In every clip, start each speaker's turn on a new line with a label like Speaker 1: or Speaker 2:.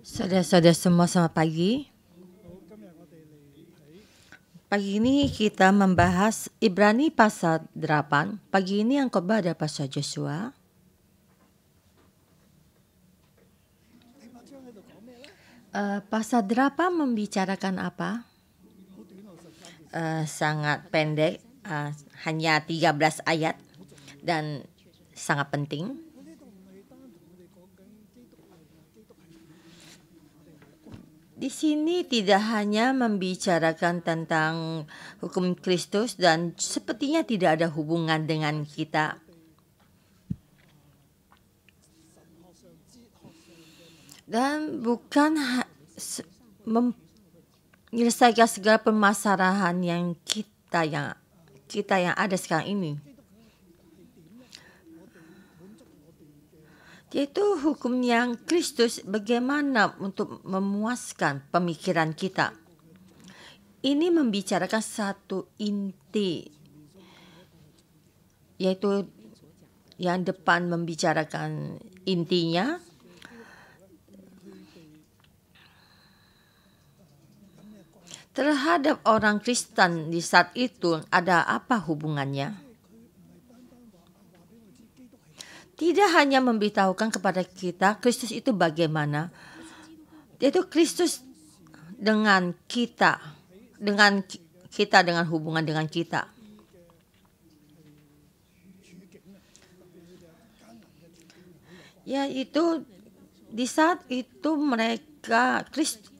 Speaker 1: Saudara-saudara semua selamat pagi. Pagi ini kita membahas Ibrani pasal 8. Pagi ini yang khotbah ada eh, pasal Joshua. Uh, pasal 8 membicarakan apa? Uh, sangat pendek, uh, hanya 13 ayat dan sangat penting Di sini tidak hanya membicarakan tentang hukum Kristus dan sepertinya tidak ada hubungan dengan kita. Dan bukan menyelesaikan segala permasalahan yang kita yang kita yang ada sekarang ini. yaitu hukum yang Kristus bagaimana untuk memuaskan pemikiran kita. Ini membicarakan satu inti yaitu yang depan membicarakan intinya terhadap orang Kristen di saat itu ada apa hubungannya? tidak hanya memberitahukan kepada kita Kristus itu bagaimana, yaitu Kristus dengan kita, dengan kita dengan hubungan dengan kita. Yaitu di saat itu mereka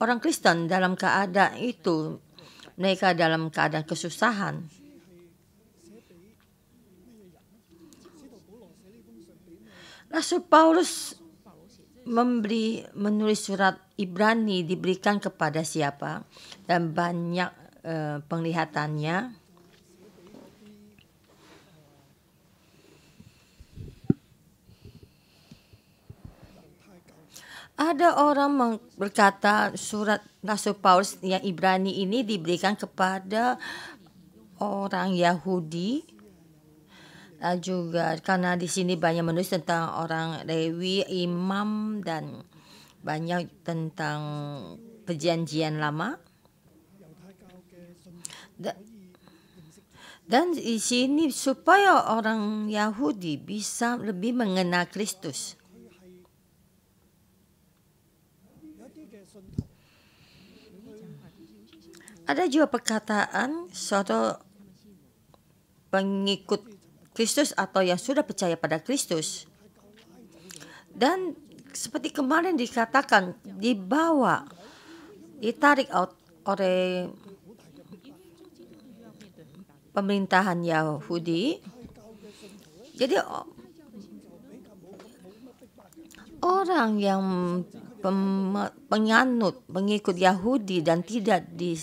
Speaker 1: orang Kristen dalam keadaan itu mereka dalam keadaan kesusahan. Rasul Paulus memberi menulis surat Ibrani diberikan kepada siapa dan banyak e, penglihatannya Ada orang berkata surat Rasul Paulus yang Ibrani ini diberikan kepada orang Yahudi Eh, juga karena di sini banyak menulis tentang orang Dewi imam dan banyak tentang perjanjian lama. Da dan di sini supaya orang Yahudi bisa lebih mengenal Kristus. Ada juga perkataan suatu pengikut Kristus atau yang sudah percaya pada Kristus. Dan seperti kemarin dikatakan dibawa ditarik out oleh pemerintahan Yahudi. Jadi
Speaker 2: orang yang
Speaker 1: penganut, pengikut Yahudi dan tidak di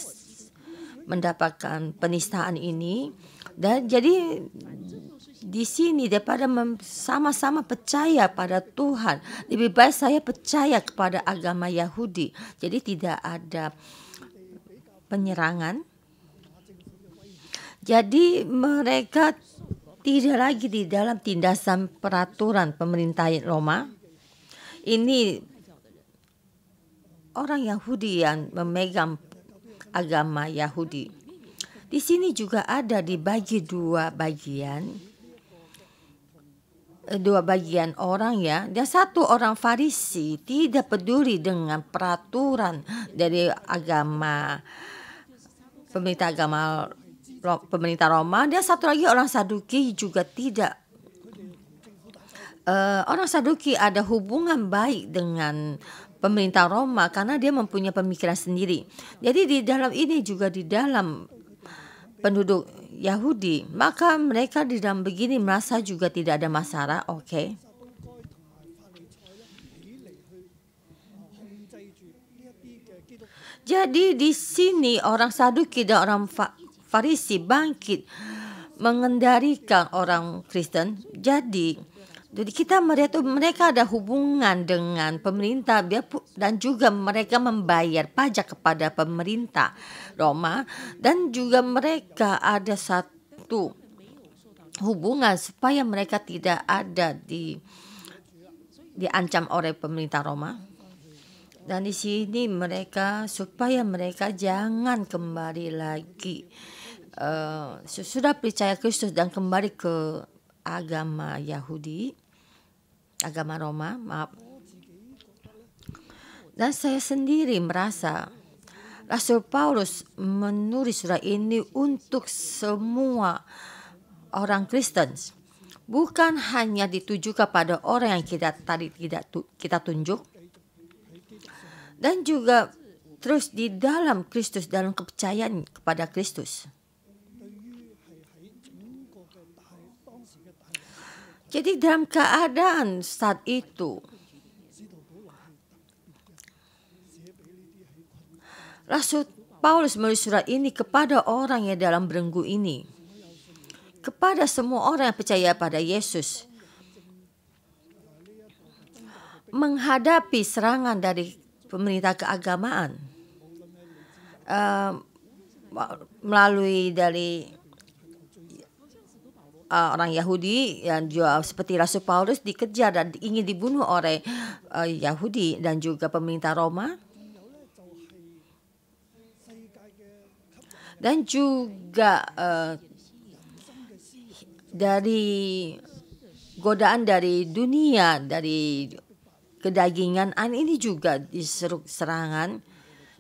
Speaker 1: mendapatkan penistaan ini dan jadi di sini daripada sama-sama percaya pada Tuhan. Lebih baik saya percaya kepada agama Yahudi. Jadi tidak ada penyerangan. Jadi mereka tidak lagi di dalam tindasan peraturan pemerintah Roma. Ini orang Yahudi yang memegang agama Yahudi. Di sini juga ada dibagi dua bagian dua bagian orang ya dia satu orang Farisi tidak peduli dengan peraturan dari agama pemerintah agama pemerintah Roma dia satu lagi orang Saduki juga tidak uh, orang Saduki ada hubungan baik dengan pemerintah Roma karena dia mempunyai pemikiran sendiri jadi di dalam ini juga di dalam penduduk Yahudi, maka mereka di dalam begini merasa juga tidak ada masalah, oke. Okay. Jadi di sini orang Saduki dan orang Farisi bangkit mengendarikan orang Kristen. Jadi jadi kita melihat oh, mereka ada hubungan dengan pemerintah dan juga mereka membayar pajak kepada pemerintah Roma dan juga mereka ada satu hubungan supaya mereka tidak ada di diancam oleh pemerintah Roma. Dan di sini mereka supaya mereka jangan kembali lagi uh, sudah percaya Kristus dan kembali ke agama Yahudi agama Roma, maaf. Dan saya sendiri merasa Rasul Paulus menulis surat ini untuk semua orang Kristen. Bukan hanya ditujukan pada orang yang kita tadi tidak kita tunjuk. Dan juga terus di dalam Kristus dalam kepercayaan kepada Kristus. Jadi dalam keadaan saat itu, Rasul Paulus melalui surat ini kepada orang yang dalam berenggu ini. Kepada semua orang yang percaya pada Yesus. Menghadapi serangan dari pemerintah keagamaan. Uh, melalui dari uh, orang Yahudi yang juga seperti Rasul Paulus dikejar dan ingin dibunuh oleh uh, Yahudi dan juga pemerintah Roma. Dan juga uh, dari godaan dari dunia, dari kedagingan, ini juga diseruk serangan,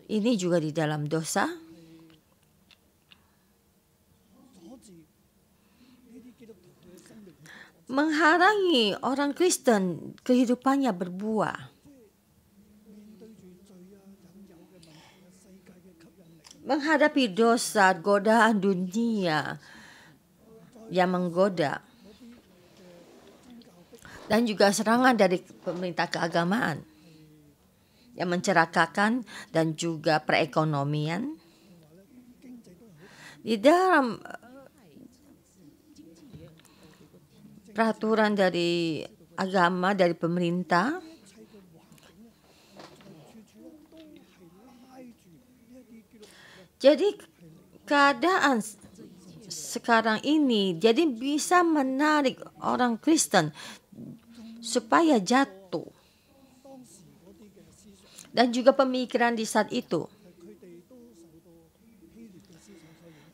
Speaker 1: ini juga di dalam dosa. menghalangi orang Kristen kehidupannya berbuah. Menghadapi dosa, godaan dunia yang menggoda. Dan juga serangan dari pemerintah keagamaan yang mencerakakan dan juga perekonomian. Di dalam peraturan dari agama dari pemerintah Jadi keadaan sekarang ini jadi bisa menarik orang Kristen supaya jatuh. Dan juga pemikiran di saat itu.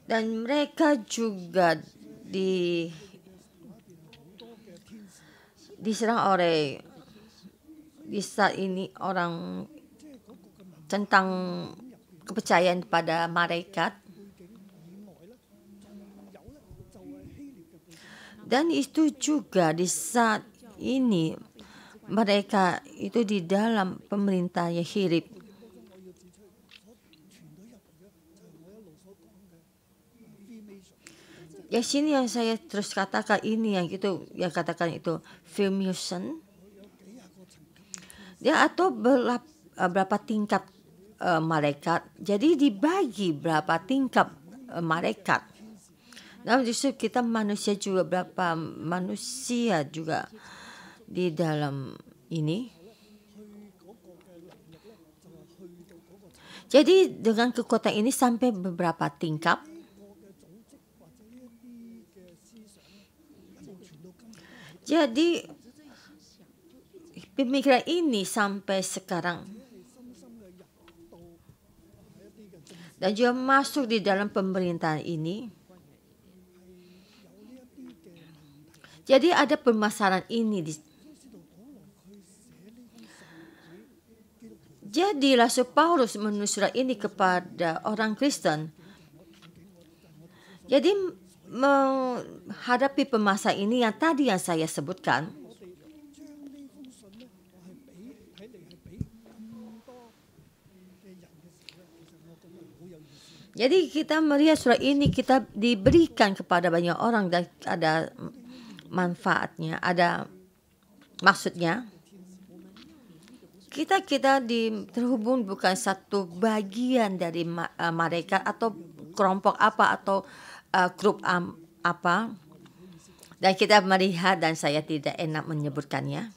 Speaker 1: Dan mereka juga di
Speaker 2: diserang oleh
Speaker 1: di saat ini orang tentang kepercayaan pada malaikat dan itu juga di saat ini mereka itu di dalam pemerintah Yahirib ya sini yang saya terus katakan ini yang gitu yang katakan itu Filmusen dia atau eh, berapa, berapa tingkat uh, eh, malaikat jadi dibagi berapa tingkat uh, eh, malaikat nah justru kita manusia juga berapa manusia juga di dalam ini jadi dengan kekuatan ini sampai beberapa tingkat Jadi pemikiran ini sampai sekarang dan juga masuk di dalam pemerintahan ini. Jadi ada permasalahan ini di Jadi Rasul Paulus menulis surat ini kepada orang Kristen. Jadi menghadapi pemasa ini yang tadi yang saya sebutkan, Jadi kita melihat surat ini kita diberikan kepada banyak orang dan ada manfaatnya, ada maksudnya. Kita kita di, terhubung bukan satu bagian dari eh, mereka atau kelompok apa atau uh, grup um, apa dan kita melihat dan saya tidak enak menyebutkannya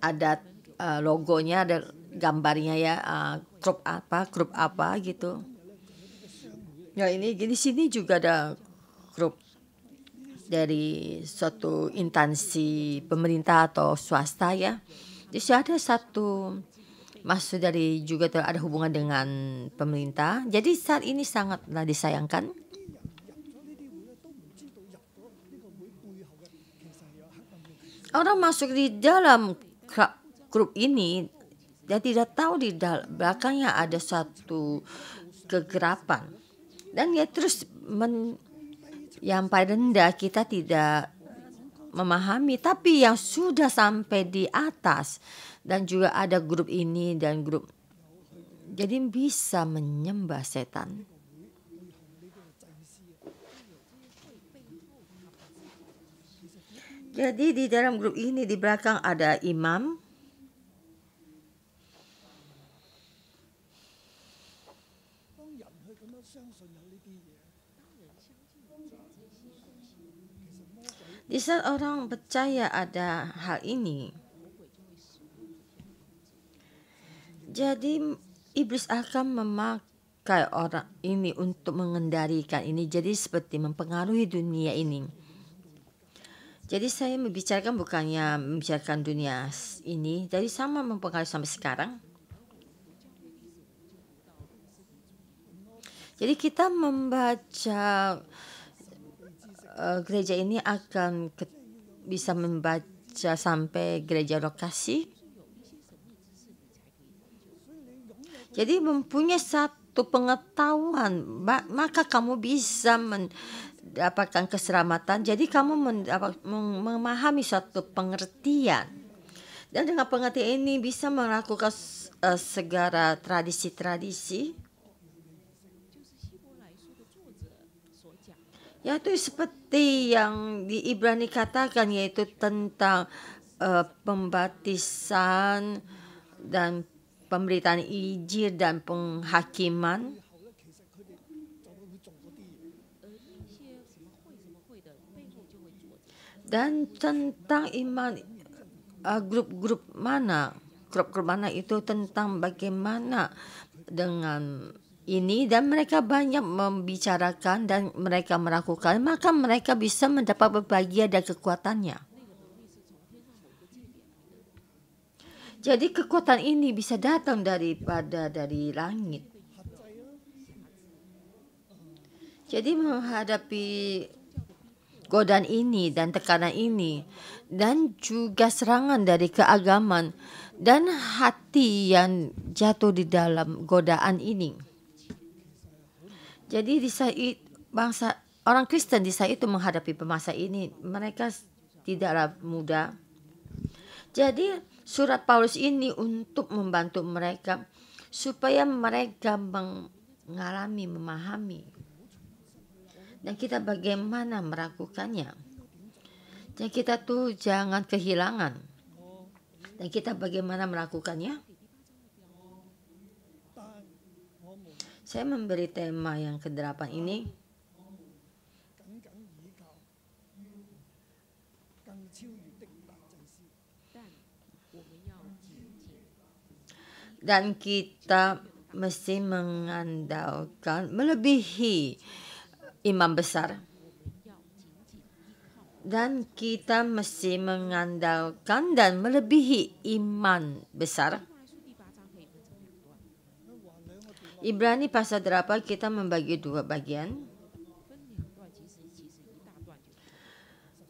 Speaker 1: ada uh, logonya ada gambarnya ya uh, grup apa grup apa gitu ya ini di sini juga ada grup dari suatu instansi pemerintah atau swasta ya jadi ada satu masuk dari juga ada hubungan dengan pemerintah. Jadi saat ini sangatlah disayangkan. Orang masuk di dalam grup ini dan tidak tahu di belakangnya ada satu kegerapan. Dan ya terus men yang paling rendah kita tidak memahami, tapi yang sudah sampai di atas dan juga ada grup ini dan grup jadi bisa menyembah setan. Jadi di dalam grup ini di belakang ada imam. Di saat orang percaya ada hal ini, Jadi iblis akan memakai orang ini untuk mengendalikan ini. Jadi seperti mempengaruhi dunia ini. Jadi saya membicarakan bukannya membicarakan dunia ini. Jadi sama mempengaruhi sampai sekarang. Jadi kita membaca uh, gereja ini akan ke, bisa membaca sampai gereja lokasi. Jadi mempunyai satu pengetahuan, maka kamu bisa mendapatkan keselamatan. Jadi kamu mendapat, memahami suatu pengertian. Dan dengan pengertian ini bisa melakukan e, segala tradisi-tradisi. Yaitu seperti yang di Ibrani katakan yaitu tentang uh, pembaptisan dan pemberitaan izin dan penghakiman. Dan tentang iman uh, grup-grup uh, mana, grup-grup mana itu tentang bagaimana dengan ini dan mereka banyak membicarakan dan mereka melakukan maka mereka bisa mendapat berbahagia dan kekuatannya. Jadi kekuatan ini bisa datang daripada dari langit. Jadi menghadapi godaan ini dan tekanan ini dan juga serangan dari keagaman dan hati yang jatuh di dalam godaan ini. Jadi di saat bangsa orang Kristen di saat itu menghadapi pemasa ini, mereka tidaklah mudah jadi surat Paulus ini untuk membantu mereka supaya mereka mengalami, memahami dan kita bagaimana meragukannya. Dan kita tuh jangan kehilangan. Dan kita bagaimana melakukannya? Saya memberi tema yang kedelapan ini dan kita mesti mengandalkan melebihi imam besar dan kita mesti mengandalkan dan melebihi iman besar. Ibrani pasal berapa kita membagi dua bagian.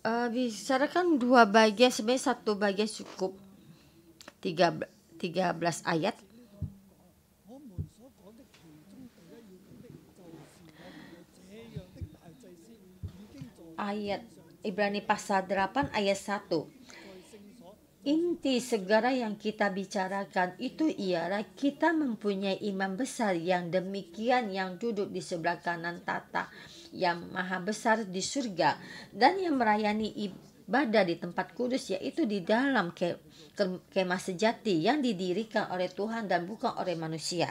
Speaker 1: Uh, bicarakan dua bagian sebenarnya satu bagian cukup tiga belas ayat ayat Ibrani pasal 8 ayat 1. Inti segera yang kita bicarakan itu ialah kita mempunyai imam besar yang demikian yang duduk di sebelah kanan tata yang maha besar di surga dan yang merayani ibadah di tempat kudus yaitu di dalam kemah sejati yang didirikan oleh Tuhan dan bukan oleh manusia.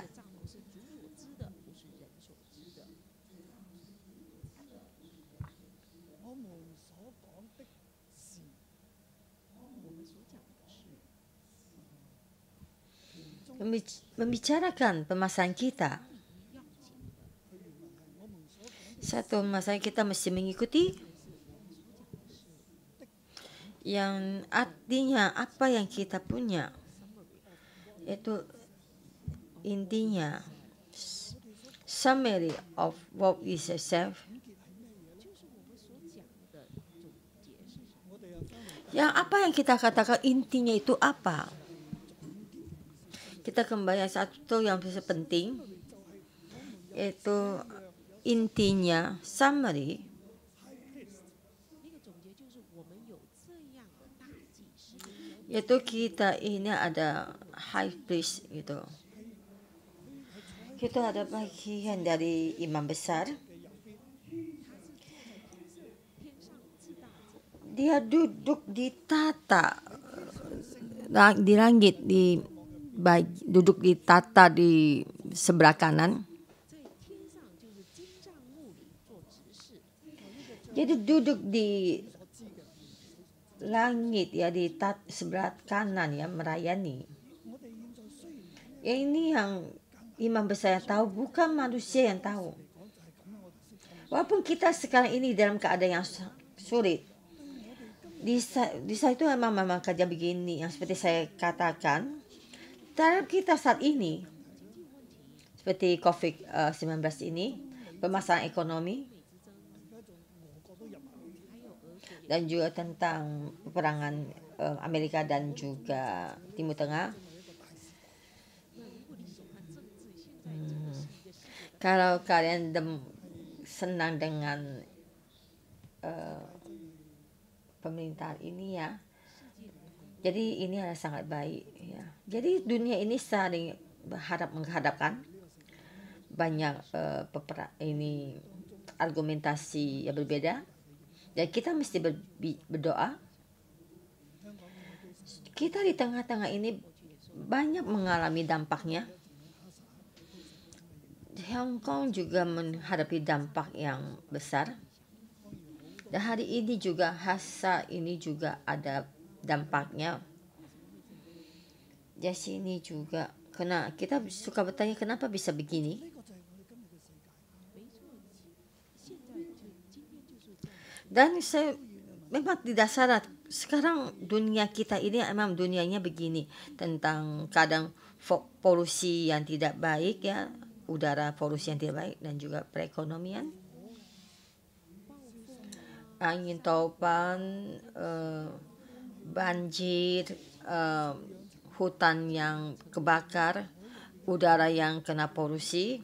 Speaker 1: membicarakan pemasaran kita. Satu pemasaran kita mesti mengikuti yang artinya apa yang kita punya itu intinya summary of what is self yang apa yang kita katakan intinya itu apa kita kembali satu yang penting yaitu intinya summary yaitu kita ini ada high priest gitu kita ada bagian dari imam besar dia duduk di tata di langit di baik duduk di tata di sebelah kanan.
Speaker 2: Jadi duduk di
Speaker 1: langit ya di tat, sebelah kanan ya merayani. Ya ini yang imam besar yang tahu bukan manusia yang tahu. Walaupun kita sekarang ini dalam keadaan yang sulit. Di, di saat itu memang memang kerja begini yang seperti saya katakan terhadap kita saat ini seperti COVID-19 eh, ini, permasalahan ekonomi, dan juga tentang peperangan eh, Amerika dan juga Timur Tengah. Hmm. Kalau kalian senang dengan uh, pemerintahan ini ya, jadi ini adalah sangat baik ya. Jadi dunia ini saling berharap menghadapkan banyak uh, ini argumentasi yang berbeda dan kita mesti ber, berdoa kita di tengah-tengah ini banyak mengalami dampaknya Hong Kong juga menghadapi dampak yang besar dan hari ini juga Hasa ini juga ada dampaknya Jesse ya ini juga kena kita suka bertanya kenapa bisa begini. Dan saya memang tidak syarat sekarang dunia kita ini emang dunianya begini tentang kadang polusi yang tidak baik ya udara polusi yang tidak baik dan juga perekonomian angin topan uh, eh, banjir uh, hutan yang kebakar, udara yang kena polusi,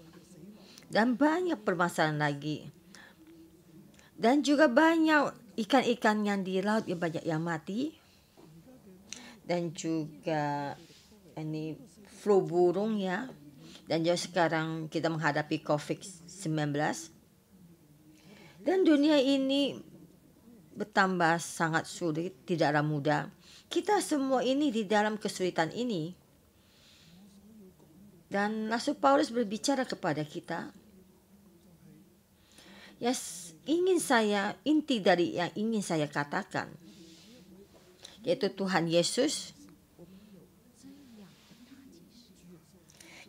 Speaker 1: dan banyak permasalahan lagi. Dan juga banyak ikan-ikan yang di laut yang banyak yang mati. Dan juga ini flu burung ya. Dan juga sekarang kita menghadapi COVID-19. Dan dunia ini bertambah sangat sulit, tidaklah mudah kita semua ini di dalam kesulitan ini. Dan Rasul Paulus berbicara kepada kita. Ya, ingin saya inti dari yang ingin saya katakan yaitu Tuhan Yesus.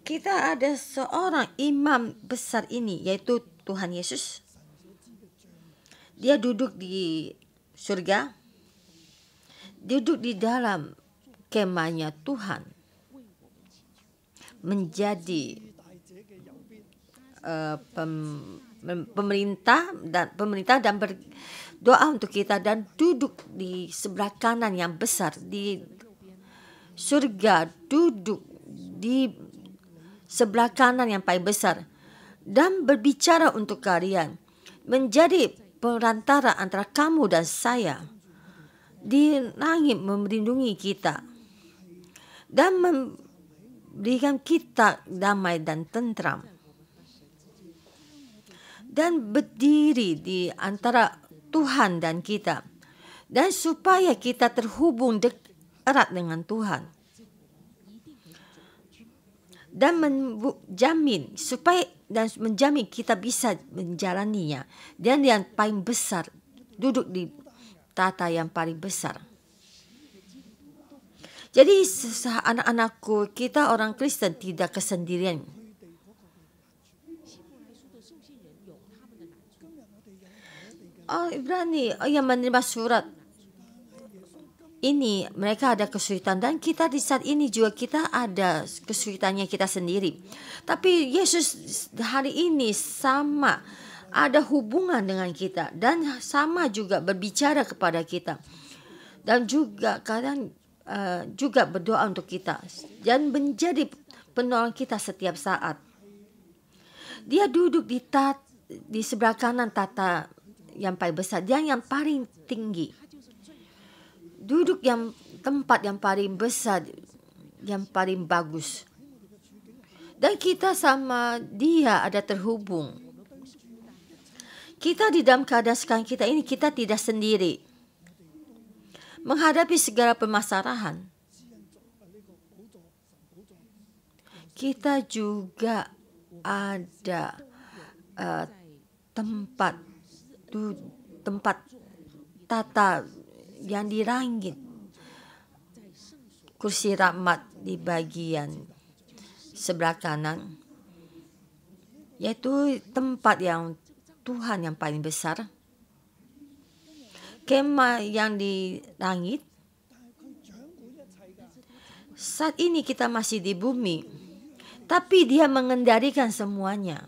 Speaker 1: Kita ada seorang imam besar ini yaitu Tuhan Yesus. Dia duduk di surga duduk di dalam kemahnya Tuhan menjadi uh, pem, pemerintah dan pemerintah dan berdoa untuk kita dan duduk di sebelah kanan yang besar di surga duduk di sebelah kanan yang paling besar dan berbicara untuk kalian menjadi perantara antara kamu dan saya di langit melindungi kita dan memberikan kita damai dan tentram dan berdiri di antara Tuhan dan kita dan supaya kita terhubung erat dengan Tuhan dan menjamin supaya dan menjamin kita bisa menjalaninya dan yang paling besar duduk di tata yang paling besar. Jadi anak-anakku, kita orang Kristen tidak kesendirian. Oh, Ibrani oh, yang menerima surat ini mereka ada kesulitan dan kita di saat ini juga kita ada kesulitannya kita sendiri. Tapi Yesus hari ini sama ada hubungan dengan kita dan sama juga berbicara kepada kita dan juga kadang uh, juga berdoa untuk kita dan menjadi penolong kita setiap saat. Dia duduk di tat di sebelah kanan tata yang paling besar, dia yang paling tinggi. Duduk yang tempat yang paling besar, yang paling bagus. Dan kita sama dia ada terhubung kita di dalam keadaan sekarang kita ini kita tidak sendiri. Menghadapi segala pemasaran. Kita juga ada uh, tempat du, tempat tata yang dirangit kursi rahmat di bagian sebelah kanan yaitu tempat yang Tuhan yang paling besar. Kemah yang di langit. Saat ini kita masih di bumi. Tapi dia mengendalikan semuanya.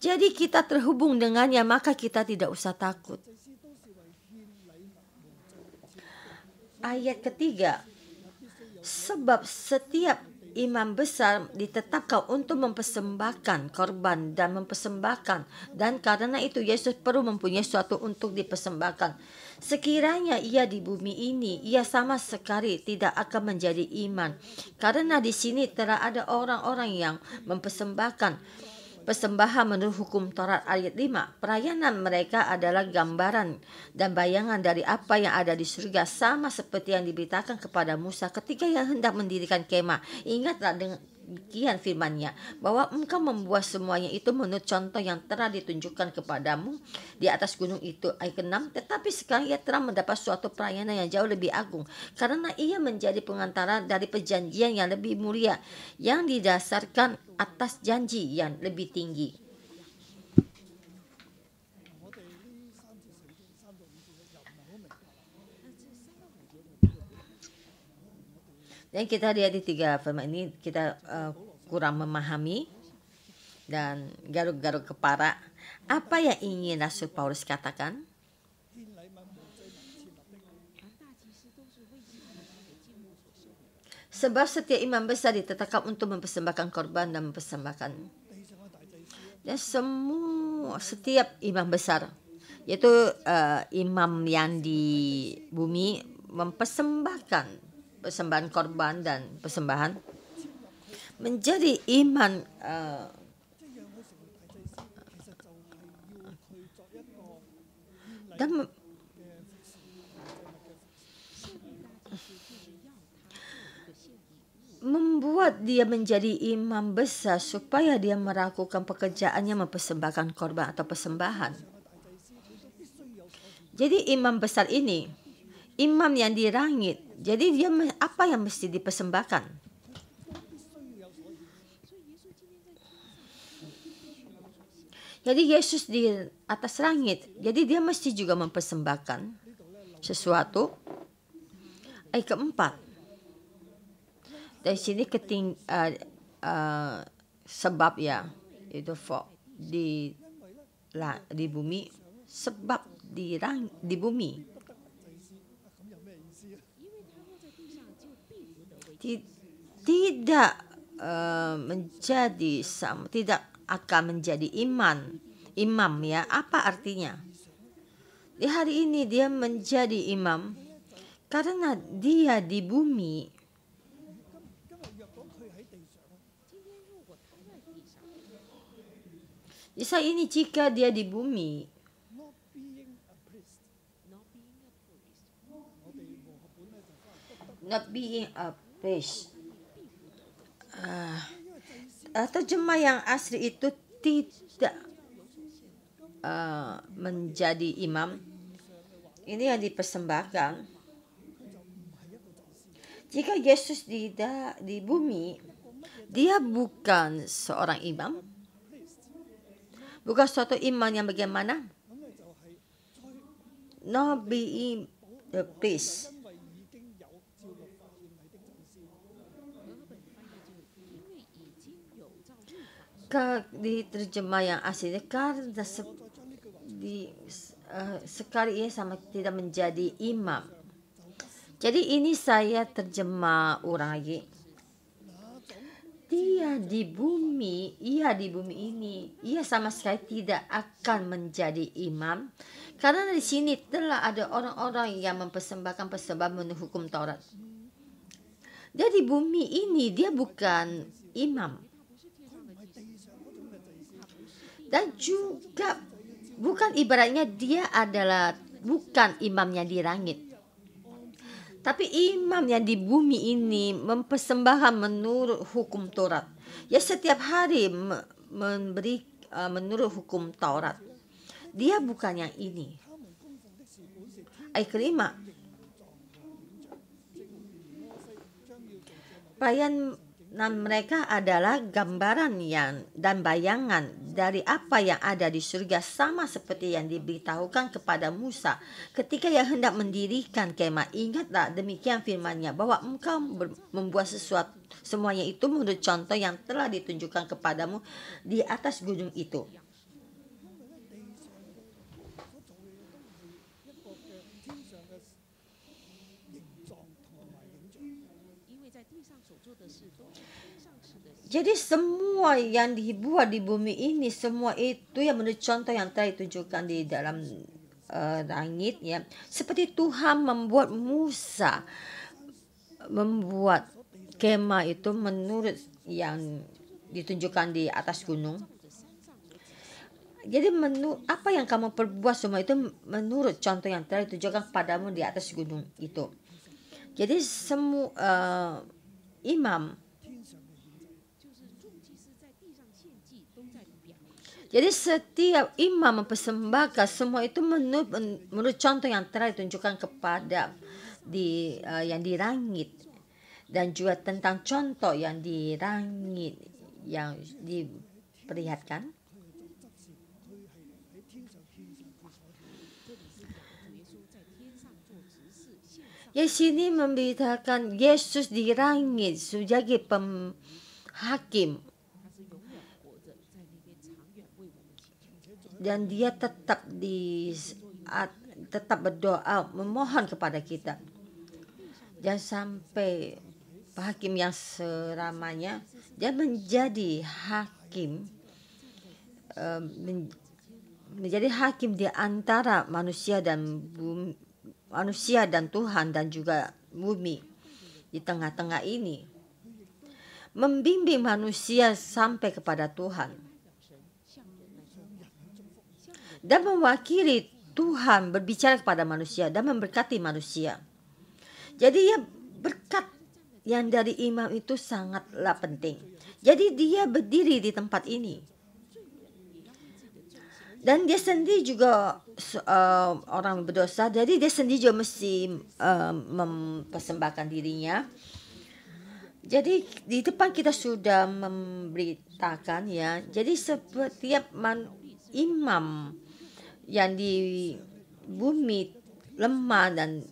Speaker 1: Jadi kita terhubung dengannya maka kita tidak usah takut. Ayat ketiga. Sebab setiap imam besar ditetapkan untuk mempersembahkan korban dan mempersembahkan dan karena itu Yesus perlu mempunyai suatu untuk dipersembahkan sekiranya ia di bumi ini ia sama sekali tidak akan menjadi iman karena di sini telah ada orang-orang yang mempersembahkan Persembahan menurut hukum Taurat ayat 5, perayaan mereka adalah gambaran dan bayangan dari apa yang ada di surga sama seperti yang diberitakan kepada Musa ketika ia hendak mendirikan kemah. Ingatlah dengan demikian firmannya bahwa engkau membuat semuanya itu menurut contoh yang telah ditunjukkan kepadamu di atas gunung itu ayat 6 tetapi sekarang ia telah mendapat suatu pelayanan yang jauh lebih agung karena ia menjadi pengantara dari perjanjian yang lebih mulia yang didasarkan atas janji yang lebih tinggi Dan kita lihat di tiga firman ini kita uh, kurang memahami dan garuk-garuk kepala. Apa yang ingin Rasul Paulus katakan? Sebab setiap imam besar ditetapkan untuk mempersembahkan korban dan mempersembahkan. Dan semua setiap imam besar yaitu uh, imam yang di bumi mempersembahkan persembahan korban dan persembahan menjadi iman eh, dan membuat dia menjadi imam besar supaya dia melakukan pekerjaannya mempersembahkan korban atau persembahan. Jadi imam besar ini, imam yang dirangit jadi dia apa yang mesti dipersembahkan? Jadi Yesus di atas langit. Jadi dia mesti juga mempersembahkan sesuatu. Ayat keempat. Dari sini keting uh, uh, sebab ya itu for, di la, di bumi sebab di rang, di bumi tidak uh, menjadi sama, tidak akan menjadi iman, imam ya. Apa artinya? Di hari ini dia menjadi imam karena dia di bumi Isa ini jika dia di bumi not being a Peace. Uh, ah, terjemah yang asli itu tidak uh, menjadi imam. Ini yang dipersembahkan. Jika Yesus di, di bumi, dia bukan seorang imam. Bukan suatu iman yang bagaimana? Nabi the eh, peace di terjemah yang aslinya karena se di, uh, sekali ia sama tidak menjadi imam. Jadi ini saya terjemah orang lagi. Dia di bumi, ia di bumi ini, ia sama sekali tidak akan menjadi imam. Karena di sini telah ada orang-orang yang mempersembahkan persembahan menurut hukum Taurat. Dia di bumi ini, dia bukan imam dan juga bukan ibaratnya dia adalah bukan imamnya di langit. Tapi imam yang di bumi ini mempersembahkan menurut hukum Taurat. Ya setiap hari memberi eh, menurut hukum Taurat. Dia bukan yang ini. Ayat kelima. Pelayan dan nah, mereka adalah gambaran yang dan bayangan dari apa yang ada di surga sama seperti yang diberitahukan kepada Musa ketika ia hendak mendirikan kemah ingatlah demikian firman-Nya bahwa engkau membuat sesuatu semuanya itu menurut contoh yang telah ditunjukkan kepadamu di atas gunung itu Jadi semua yang dibuat di bumi ini semua itu yang menurut contoh yang telah ditunjukkan di dalam uh, langit ya. Seperti Tuhan membuat Musa membuat kema itu menurut yang ditunjukkan di atas gunung. Jadi menu, apa yang kamu perbuat semua itu menurut contoh yang telah ditunjukkan padamu di atas gunung itu. Jadi semua uh, eh, imam. Jadi setiap imam mempersembahkan semua itu menurut menurut contoh yang telah ditunjukkan kepada di uh, yang langit dan juga tentang contoh yang di langit yang diperlihatkan. ini memberitakan Yesus dirangit sebagai pemhakim. Dan dia tetap di tetap berdoa memohon kepada kita. dan sampai hakim yang seramanya dia menjadi hakim eh, menjadi hakim di antara manusia dan bumi manusia dan Tuhan dan juga bumi di tengah-tengah ini membimbing manusia sampai kepada Tuhan dan mewakili Tuhan berbicara kepada manusia dan memberkati manusia. Jadi ya berkat yang dari imam itu sangatlah penting. Jadi dia berdiri di tempat ini dan dia sendiri juga uh, orang berdosa jadi dia sendiri juga mesti uh, mempersembahkan dirinya jadi di depan kita sudah memberitakan ya jadi setiap man, imam yang di bumi lemah dan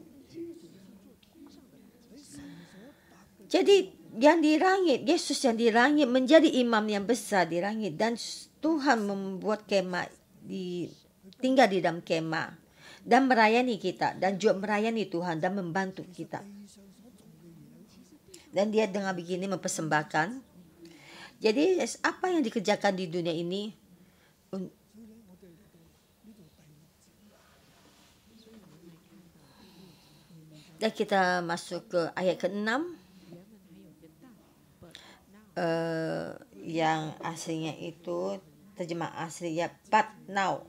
Speaker 1: jadi yang di langit Yesus yang di langit menjadi imam yang besar di langit dan Tuhan membuat kemah di tinggal di dalam kemah dan merayani kita dan juga merayani Tuhan dan membantu kita. Dan dia dengan begini mempersembahkan. Jadi apa yang dikerjakan di dunia ini Dan kita masuk ke ayat ke-6 uh, eh, yang aslinya itu terjemah asli ya but now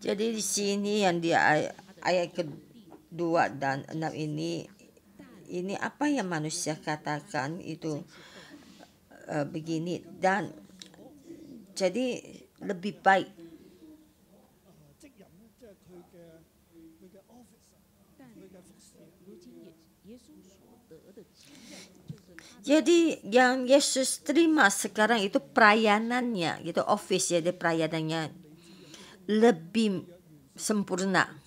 Speaker 1: Jadi di sini yang dia ayat, ayat kedua dan enam ini ini apa yang manusia katakan itu uh, begini dan jadi lebih baik Jadi yang Yesus terima sekarang itu perayanannya, gitu office jadi ya, perayanannya lebih sempurna.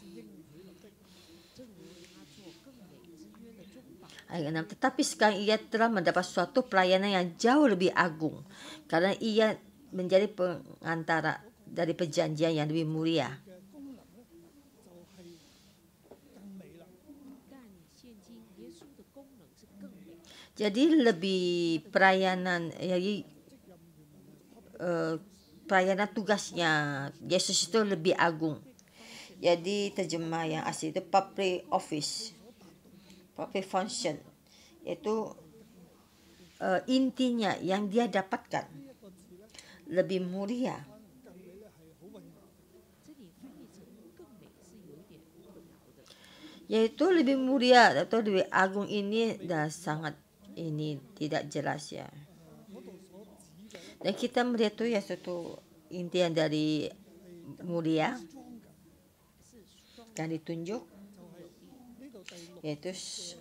Speaker 1: Ayat 6. Tetapi sekarang ia telah mendapat suatu pelayanan yang jauh lebih agung. Karena ia menjadi pengantara dari perjanjian yang lebih mulia. Jadi lebih pelayanan, jadi uh, pelayanan tugasnya Yesus itu lebih agung. Jadi terjemah yang asli itu public office profit function yaitu uh, intinya yang dia dapatkan lebih mulia yaitu lebih mulia atau lebih agung ini dah sangat ini tidak jelas ya dan kita melihat itu ya satu intian dari mulia yang ditunjuk
Speaker 3: yaitu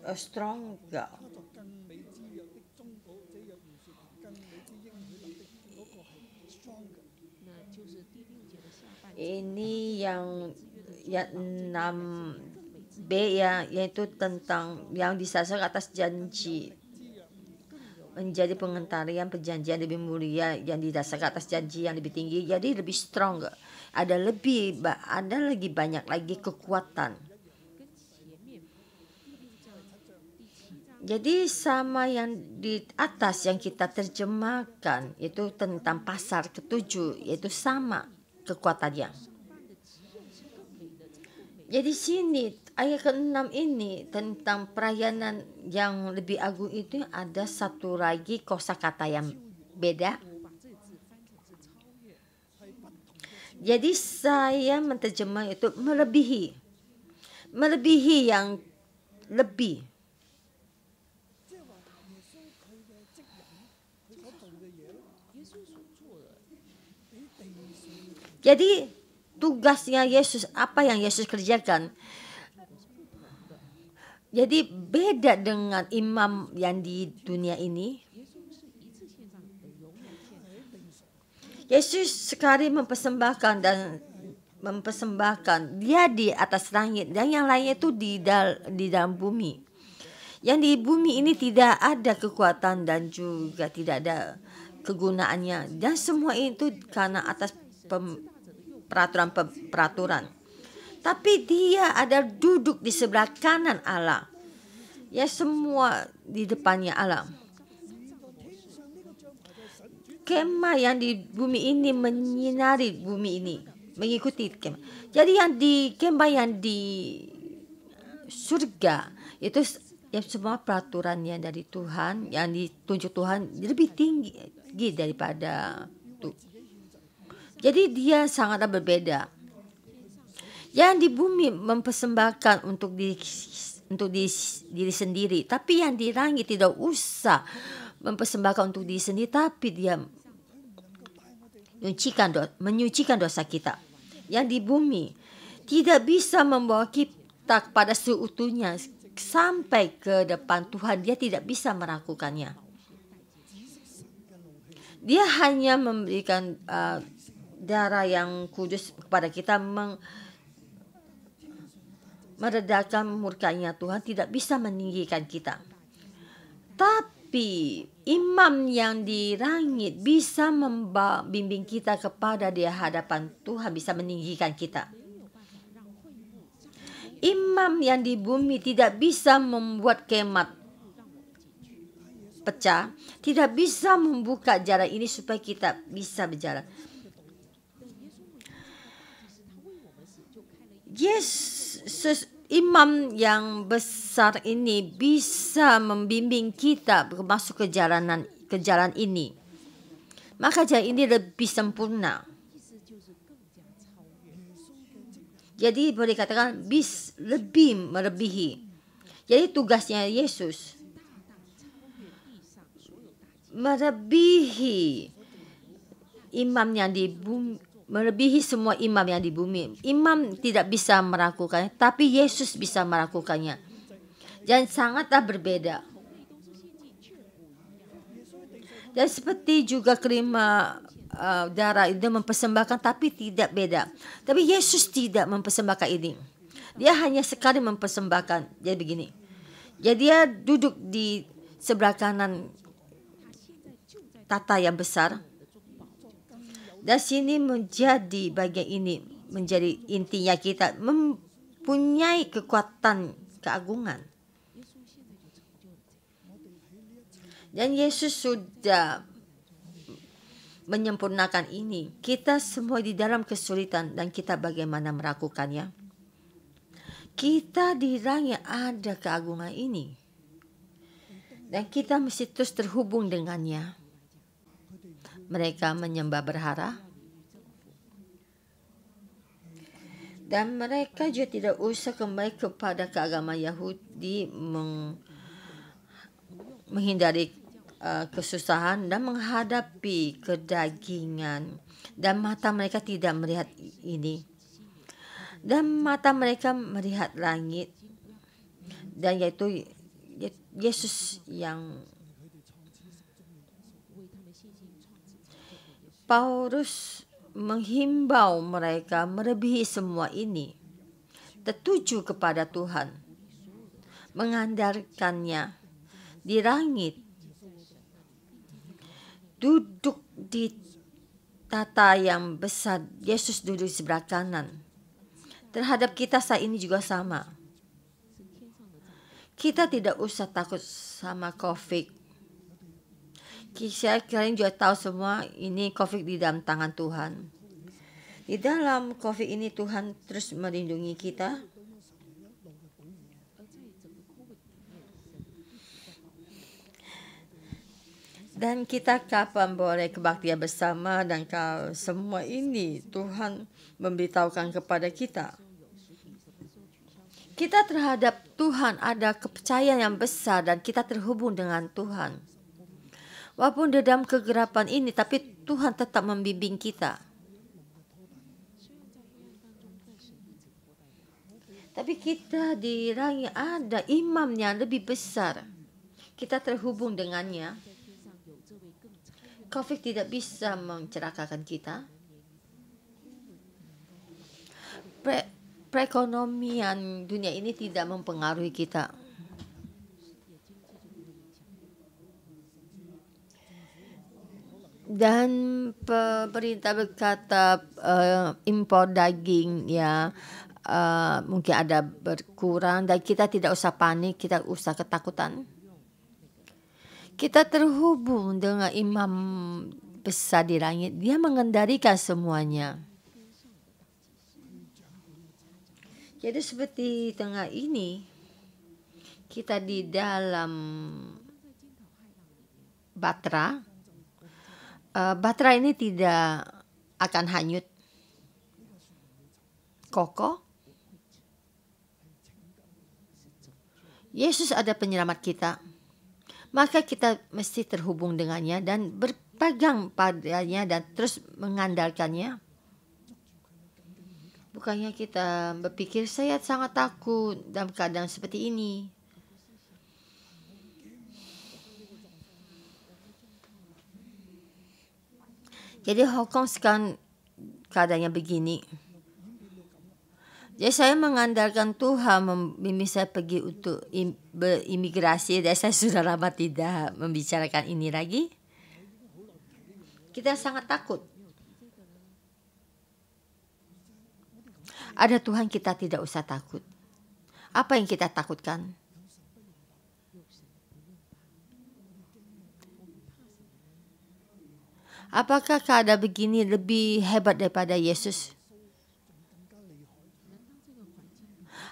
Speaker 3: a eh, strong girl。Ini
Speaker 2: yang ya,
Speaker 1: 6 B ya yaitu tentang yang disasar atas janji menjadi pengentarian perjanjian lebih mulia yang didasarkan atas janji yang lebih tinggi jadi lebih strong ada lebih ada lagi banyak lagi kekuatan Jadi sama yang di atas yang kita terjemahkan itu tentang pasar ketujuh yaitu sama kekuatan yang Jadi sini ayat ke-6 ini tentang perayaan yang lebih agung itu ada satu lagi kosakata yang beda. Jadi saya menterjemah itu melebihi. Melebihi yang lebih Jadi tugasnya Yesus apa yang Yesus kerjakan? Jadi beda dengan imam yang di dunia ini. Yesus sekali mempersembahkan dan mempersembahkan dia di atas langit dan yang lainnya itu di dal di dalam bumi. Yang di bumi ini tidak ada kekuatan dan juga tidak ada kegunaannya dan semua itu karena atas peraturan-peraturan. Tapi dia ada duduk di sebelah kanan Allah. Ya semua di depannya Allah. Kemah yang di bumi ini menyinari bumi ini. Mengikuti kemah. Jadi yang di kemah yang di surga itu ya semua peraturan yang dari Tuhan yang ditunjuk Tuhan lebih tinggi daripada jadi dia sangatlah berbeda. Yang di bumi mempersembahkan untuk diri untuk diri, diri sendiri, tapi yang di langit tidak usah mempersembahkan untuk diri sendiri, tapi dia menyucikan dosa, menyucikan dosa kita. Yang di bumi tidak bisa membawa kita kepada seutuhnya sampai ke depan Tuhan, dia tidak bisa melakukannya. Dia hanya memberikan uh, darah yang kudus kepada kita meng meredakan murkanya Tuhan tidak bisa meninggikan kita. Tapi imam yang di langit bisa membimbing kita kepada di hadapan Tuhan bisa meninggikan kita. Imam yang di bumi tidak bisa membuat kemat pecah, tidak bisa membuka jalan ini supaya kita bisa berjalan. Yes, imam yang besar ini bisa membimbing kita masuk ke jalanan ke jalan ini. Maka jalan ini lebih sempurna. Jadi boleh katakan bis lebih melebihi. Jadi tugasnya Yesus melebihi imam yang di bumi melebihi semua imam yang di bumi. Imam tidak bisa merakukannya, tapi Yesus bisa merakukannya. Dan sangatlah berbeda. Dan seperti juga kelima uh, darah itu mempersembahkan tapi tidak beda. Tapi Yesus tidak mempersembahkan ini. Dia hanya sekali mempersembahkan. Jadi begini. Jadi dia duduk di sebelah kanan tata yang besar dan sini menjadi bagian ini, menjadi intinya kita mempunyai kekuatan keagungan. Dan Yesus sudah menyempurnakan ini. Kita semua di dalam kesulitan dan kita bagaimana melakukannya. Kita dirangi ada keagungan ini. Dan kita mesti terus terhubung dengannya mereka menyembah berhala dan mereka juga tidak usah kembali kepada keagamaan Yahudi meng, menghindari uh, kesusahan dan menghadapi kedagingan dan mata mereka tidak melihat ini dan mata mereka melihat langit dan yaitu Yesus yang Paulus menghimbau mereka merebihi semua ini, tertuju kepada Tuhan, mengandarkannya di langit, duduk di tata yang besar, Yesus duduk di sebelah kanan. Terhadap kita saat ini juga sama. Kita tidak usah takut sama COVID Kisah kalian juga tahu semua ini COVID di dalam tangan Tuhan. Di dalam COVID ini Tuhan terus melindungi kita. Dan kita kapan boleh kebaktian bersama dan kalau semua ini Tuhan memberitahukan kepada kita. Kita terhadap Tuhan ada kepercayaan yang besar dan kita terhubung dengan Tuhan. Walaupun dalam kegerapan ini, tapi Tuhan tetap membimbing kita. Tapi kita dirangi ada imamnya lebih besar. Kita terhubung dengannya. Covid tidak bisa mencerakakan kita. Pre perekonomian dunia ini tidak mempengaruhi kita. dan pemerintah berkata uh, eh, impor daging ya uh, mungkin ada berkurang dan kita tidak usah panik, kita usah ketakutan. Kita terhubung dengan imam besar di langit, dia mengendalikan semuanya. Jadi seperti tengah ini, kita di dalam batra, uh, eh, Batra ini tidak akan hanyut kokoh. Yesus ada penyelamat kita. Maka kita mesti terhubung dengannya dan berpegang padanya dan terus mengandalkannya. Bukannya kita berpikir saya sangat takut dalam keadaan seperti ini. Jadi Hongkong sekarang keadaannya begini. Jadi saya mengandalkan Tuhan membimbing saya pergi untuk im, berimigrasi dan saya sudah lama tidak membicarakan ini lagi. Kita sangat takut. Ada Tuhan kita tidak usah takut. Apa yang kita takutkan? Apakah keadaan begini lebih hebat daripada Yesus?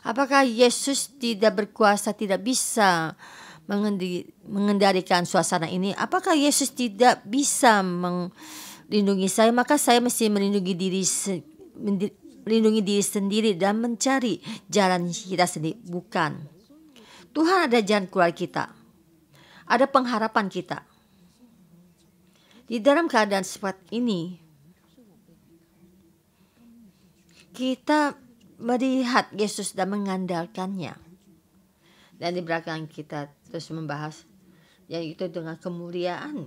Speaker 1: Apakah Yesus tidak berkuasa, tidak bisa mengendalikan suasana ini? Apakah Yesus tidak bisa melindungi saya? Maka saya mesti melindungi diri, melindungi diri sendiri dan mencari jalan kita sendiri. Bukan. Tuhan ada jalan keluar kita. Ada pengharapan kita. Di dalam keadaan seperti ini, kita melihat Yesus dan mengandalkannya. Dan di belakang kita terus membahas yaitu dengan kemuliaan.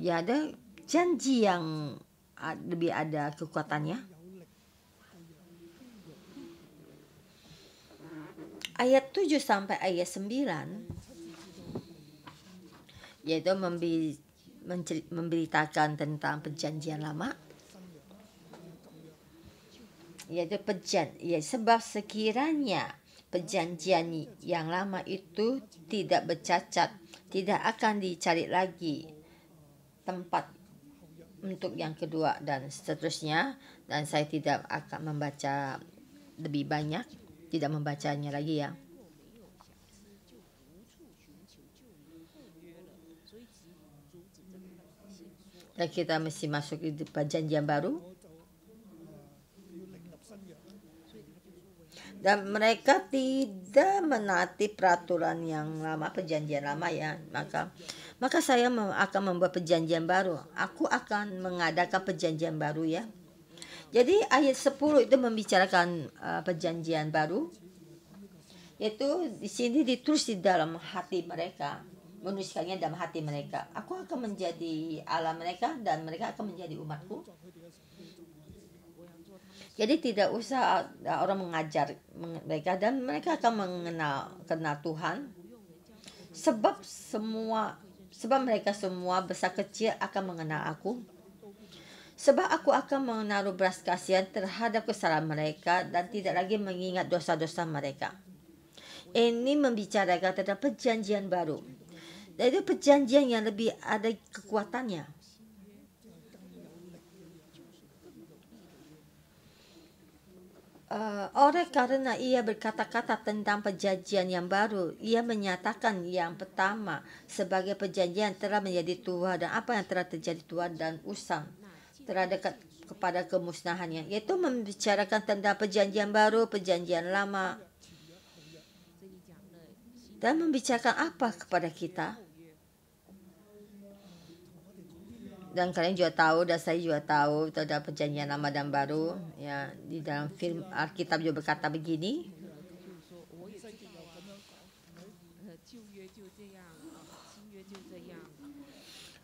Speaker 1: Ya ada janji yang lebih ada kekuatannya. Ayat 7 sampai ayat 9 yaitu memberitakan tentang perjanjian lama yaitu perjan ya sebab sekiranya perjanjian yang lama itu tidak bercacat tidak akan dicari lagi tempat untuk yang kedua dan seterusnya dan saya tidak akan membaca lebih banyak tidak membacanya lagi ya kita mesti masuk di perjanjian baru dan mereka tidak menaati peraturan yang lama perjanjian lama ya maka maka saya akan membuat perjanjian baru aku akan mengadakan perjanjian baru ya jadi ayat 10 itu membicarakan uh, perjanjian baru yaitu di sini ditulis di dalam hati mereka menuliskannya dalam hati mereka. Aku akan menjadi Allah mereka dan mereka akan menjadi umatku. Jadi tidak usah ah, orang mengajar mereka dan mereka akan mengenal kenal Tuhan. Sebab semua sebab mereka semua besar kecil akan mengenal aku. Sebab aku akan menaruh beras kasihan terhadap kesalahan mereka dan tidak lagi mengingat dosa-dosa mereka. Ini membicarakan tentang perjanjian baru ada perjanjian yang lebih ada kekuatannya. Uh, oleh karena ia berkata-kata tentang perjanjian yang baru, ia menyatakan yang pertama sebagai perjanjian telah menjadi tua dan apa yang telah terjadi tua dan usang terhadap kepada kemusnahannya, yaitu membicarakan tentang perjanjian baru, perjanjian lama, dan membicarakan apa kepada kita? dan kalian juga tahu dan saya juga tahu itu ada perjanjian lama dan baru ya di dalam film Alkitab juga berkata begini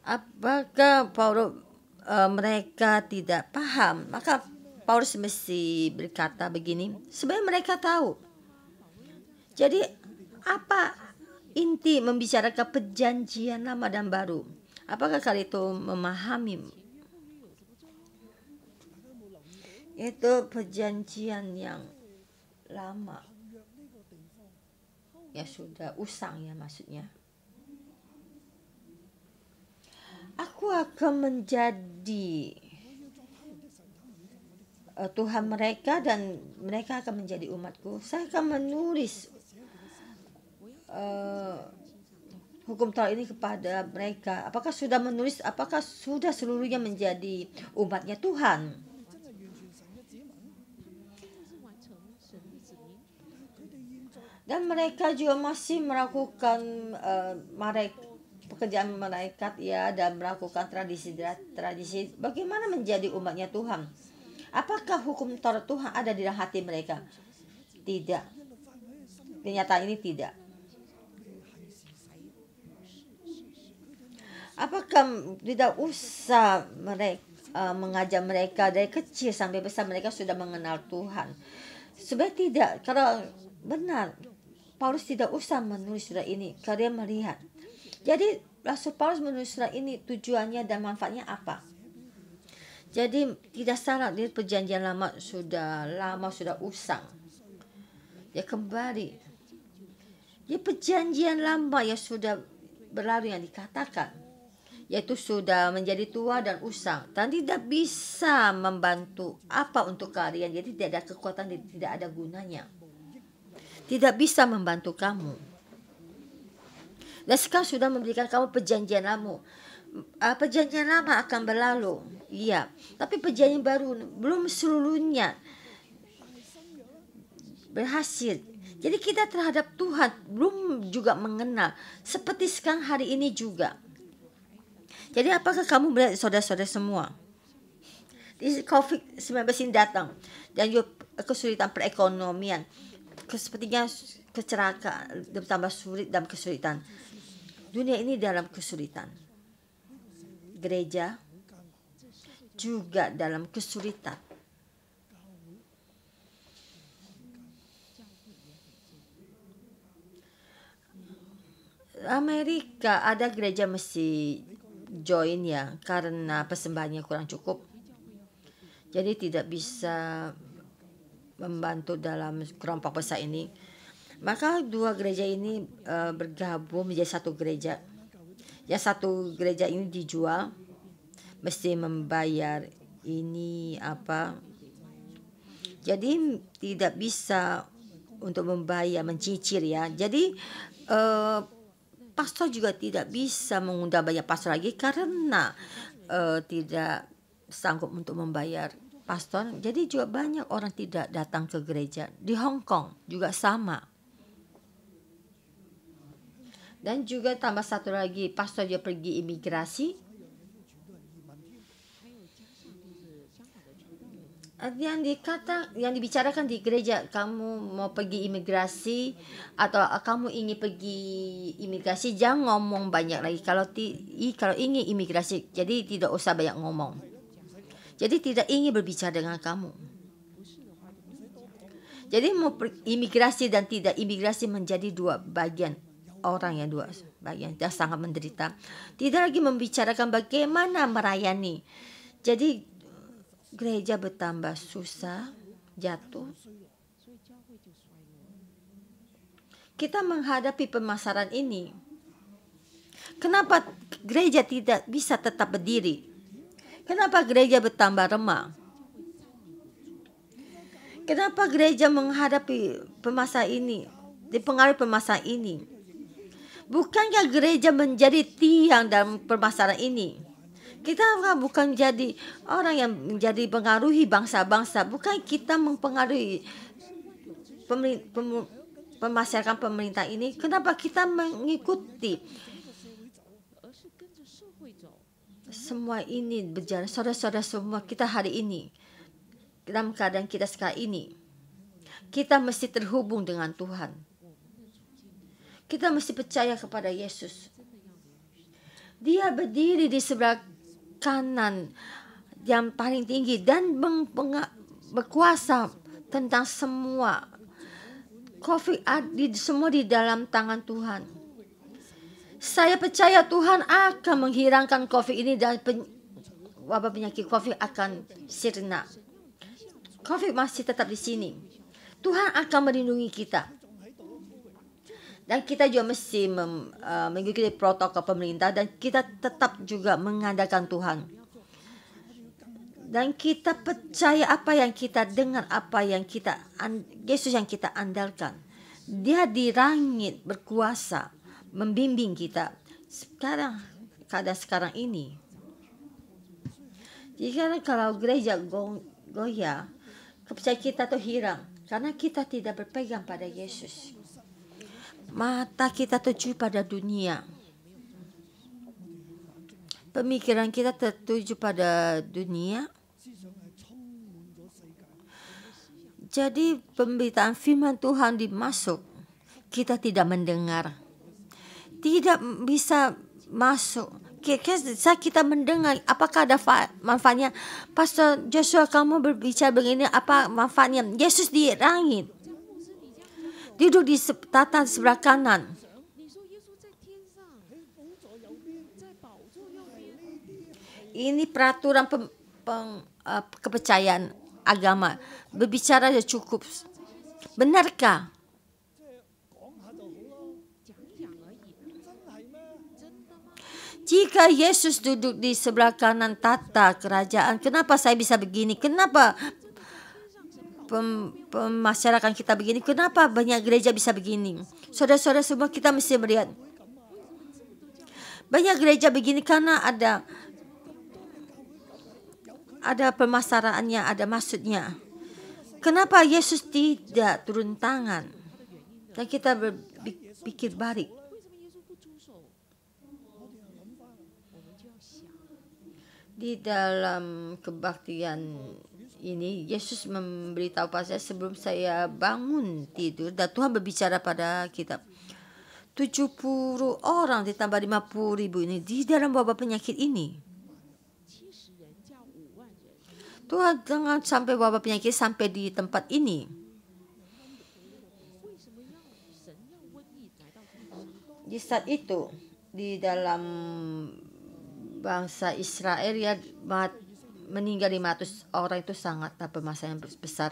Speaker 1: apakah Paulus uh, mereka tidak paham maka Paulus mesti berkata begini sebenarnya mereka tahu jadi apa inti membicarakan perjanjian lama dan baru Apakah kali itu memahami? Itu perjanjian yang lama. Ya sudah usang ya maksudnya. Aku akan menjadi eh, Tuhan mereka dan mereka akan menjadi umatku. Saya akan menulis uh, hukum Taurat ini kepada mereka? Apakah sudah menulis, apakah sudah seluruhnya menjadi umatnya Tuhan? Dan mereka juga masih melakukan uh, eh, mereka, pekerjaan malaikat ya dan melakukan tradisi tradisi bagaimana menjadi umatnya Tuhan. Apakah hukum Taurat Tuhan ada di dalam hati mereka? Tidak. Kenyataan ini tidak. apakah tidak usah mereka uh, eh, mengajar mereka dari kecil sampai besar mereka sudah mengenal Tuhan sebenarnya tidak karena benar Paulus tidak usah menulis surat ini karena melihat jadi Rasul Paulus menulis surat ini tujuannya dan manfaatnya apa jadi tidak salah dia perjanjian lama sudah lama sudah usang ya kembali ya perjanjian lama ya sudah berlalu yang dikatakan yaitu sudah menjadi tua dan usang dan tidak bisa membantu apa untuk kalian jadi tidak ada kekuatan tidak ada gunanya tidak bisa membantu kamu dan sekarang sudah memberikan kamu perjanjian lama ah, perjanjian lama akan berlalu iya tapi perjanjian baru belum seluruhnya berhasil jadi kita terhadap Tuhan belum juga mengenal seperti sekarang hari ini juga jadi apakah kamu melihat saudara-saudara semua? Di COVID-19 ini datang dan juga kesulitan perekonomian. Sepertinya kecelakaan bertambah sulit dan kesulitan. Dunia ini dalam kesulitan. Gereja juga dalam kesulitan. Amerika ada gereja Mesih join ya karena persembahannya kurang cukup. Jadi tidak bisa membantu dalam kelompok besar ini. Maka dua gereja ini uh, bergabung menjadi satu gereja. Ya satu gereja ini dijual mesti membayar ini apa. Jadi tidak bisa untuk membayar mencicil ya. Jadi uh, pastor juga tidak bisa mengundang banyak pastor lagi karena uh, tidak sanggup untuk membayar pastor. Jadi juga banyak orang tidak datang ke gereja di Hong Kong juga sama. Dan juga tambah satu lagi pastor juga pergi imigrasi yang dikata yang dibicarakan di gereja kamu mau pergi imigrasi atau eh, kamu ingin pergi imigrasi jangan ngomong banyak lagi kalau ti, kalau ingin imigrasi jadi tidak usah banyak ngomong jadi tidak ingin berbicara dengan kamu jadi mau imigrasi dan tidak imigrasi menjadi dua bagian orang yang dua bagian yang sangat menderita tidak lagi membicarakan bagaimana merayani jadi gereja bertambah susah, jatuh. Kita menghadapi pemasaran ini. Kenapa gereja tidak bisa tetap berdiri? Kenapa gereja bertambah remang? Kenapa gereja menghadapi pemasa ini? Dipengaruhi pemasa ini. Bukankah gereja menjadi tiang dalam pemasaran ini? kita bukan jadi orang yang menjadi pengaruhi bangsa-bangsa bukan kita mempengaruhi pemerintah pemerintah ini kenapa kita mengikuti semua ini berjalan saudara-saudara semua kita hari ini dalam keadaan kita sekarang ini kita mesti terhubung dengan Tuhan kita mesti percaya kepada Yesus dia berdiri di sebelah kanan yang paling tinggi dan berkuasa tentang semua. Covid di semua di dalam tangan Tuhan. Saya percaya Tuhan akan menghilangkan COVID ini dan pen, wabah penyakit COVID akan sirna. COVID masih tetap di sini. Tuhan akan melindungi kita dan kita juga mesti mem, uh, mengikuti protokol pemerintah dan kita tetap juga mengandalkan Tuhan dan kita percaya apa yang kita dengar apa yang kita Yesus yang kita andalkan dia di langit berkuasa membimbing kita sekarang pada sekarang ini jika kalau gereja go, goyah kepercayaan kita tuh hilang karena kita tidak berpegang pada Yesus Mata kita tuju pada dunia. Pemikiran kita tertuju pada dunia. Jadi pemberitaan firman Tuhan dimasuk, kita tidak mendengar. Tidak bisa masuk. saya kita mendengar, apakah ada manfaatnya? Pastor Joshua, kamu berbicara begini, apa manfaatnya? Yesus di langit duduk di tata sebelah kanan. Ini peraturan pem, peng, uh, kepercayaan agama. Berbicara sudah cukup. Benarkah? Jika Yesus duduk di sebelah kanan tata kerajaan, kenapa saya bisa begini? Kenapa pem, pem, masyarakat kita begini. Kenapa banyak gereja bisa begini? Saudara-saudara semua kita mesti melihat. Banyak gereja begini karena ada ada pemasarannya, ada maksudnya. Kenapa Yesus tidak turun tangan? Dan kita berpikir balik. Di dalam kebaktian ini Yesus memberitahu pada saya sebelum saya bangun tidur dan Tuhan berbicara pada kita 70 orang ditambah 50 ribu ini di dalam wabah penyakit ini Tuhan jangan sampai wabah penyakit sampai di tempat ini di saat itu di dalam bangsa Israel ya meninggal 500 orang itu sangat permasalahan yang besar.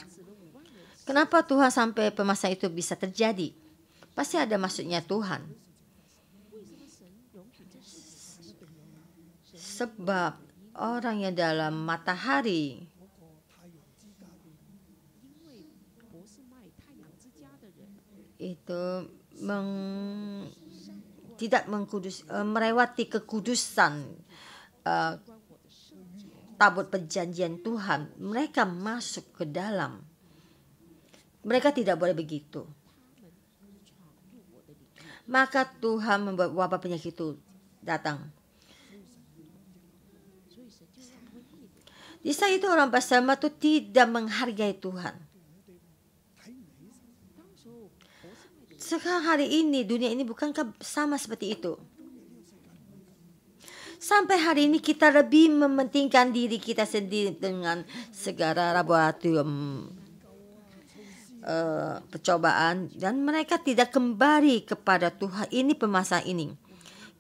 Speaker 1: Kenapa Tuhan sampai permasalahan itu bisa terjadi? Pasti ada maksudnya Tuhan. Sebab orang yang dalam matahari itu meng, tidak mengkudus, eh, merewati kekudusan uh, tabut perjanjian Tuhan, mereka masuk ke dalam. Mereka tidak boleh begitu. Maka Tuhan membuat wabah penyakit itu datang. Di saat itu orang Pasama itu tidak menghargai Tuhan. Sekarang hari ini dunia ini bukankah sama seperti itu? Sampai hari ini kita lebih mementingkan diri kita sendiri dengan segala laboratorium uh, percobaan dan mereka tidak kembali kepada Tuhan. Ini pemasaran ini.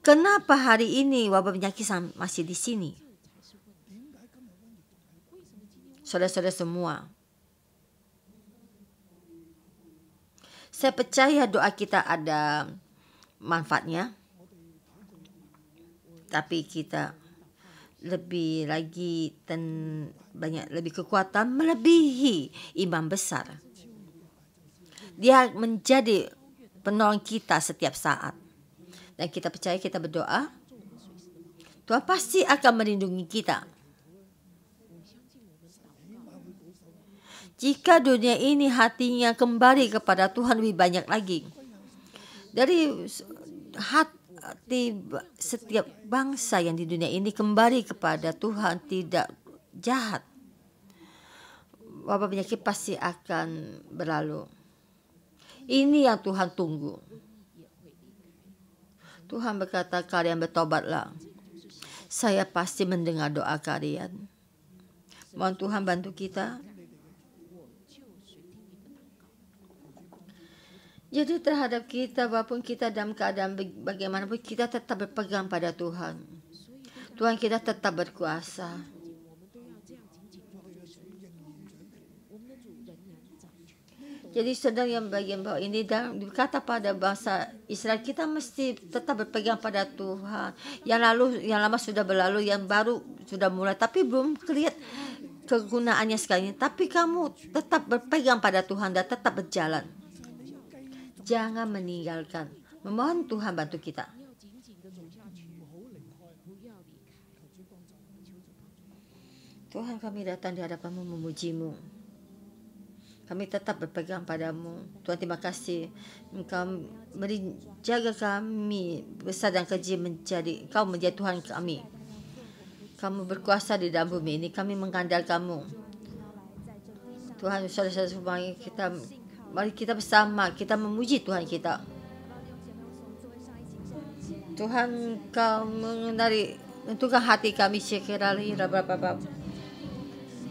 Speaker 1: Kenapa hari ini wabah penyakit masih di sini? Saudara-saudara semua. Saya percaya doa kita ada manfaatnya tapi kita lebih lagi ten, banyak lebih kekuatan melebihi imam besar. Dia menjadi penolong kita setiap saat. Dan kita percaya kita berdoa, Tuhan pasti akan melindungi kita. Jika dunia ini hatinya kembali kepada Tuhan lebih banyak lagi. Dari hati di setiap bangsa yang di dunia ini kembali kepada Tuhan tidak jahat. Wabah penyakit pasti akan berlalu. Ini yang Tuhan tunggu. Tuhan berkata, kalian bertobatlah. Saya pasti mendengar doa kalian. Mohon Tuhan bantu kita Jadi terhadap kita, walaupun kita dalam keadaan bagaimanapun, kita tetap berpegang pada Tuhan. Tuhan kita tetap berkuasa. Jadi sedang yang bagian bawah ini dan dikata pada bahasa Israel kita mesti tetap berpegang pada Tuhan. Yang lalu yang lama sudah berlalu, yang baru sudah mulai tapi belum kelihatan kegunaannya sekali. Tapi kamu tetap berpegang pada Tuhan dan tetap berjalan jangan meninggalkan. Memohon Tuhan bantu kita. Tuhan kami datang di hadapanmu memujimu. Kami tetap berpegang padamu. Tuhan terima kasih. Engkau menjaga kami besar dan kecil menjadi Kau menjadi Tuhan kami. Kamu berkuasa di dalam bumi ini. Kami mengandalkanmu. Tuhan saudara-saudara kita mari kita bersama kita memuji Tuhan kita. Tuhan kau mengendari tentukan hati kami berapa rabababa.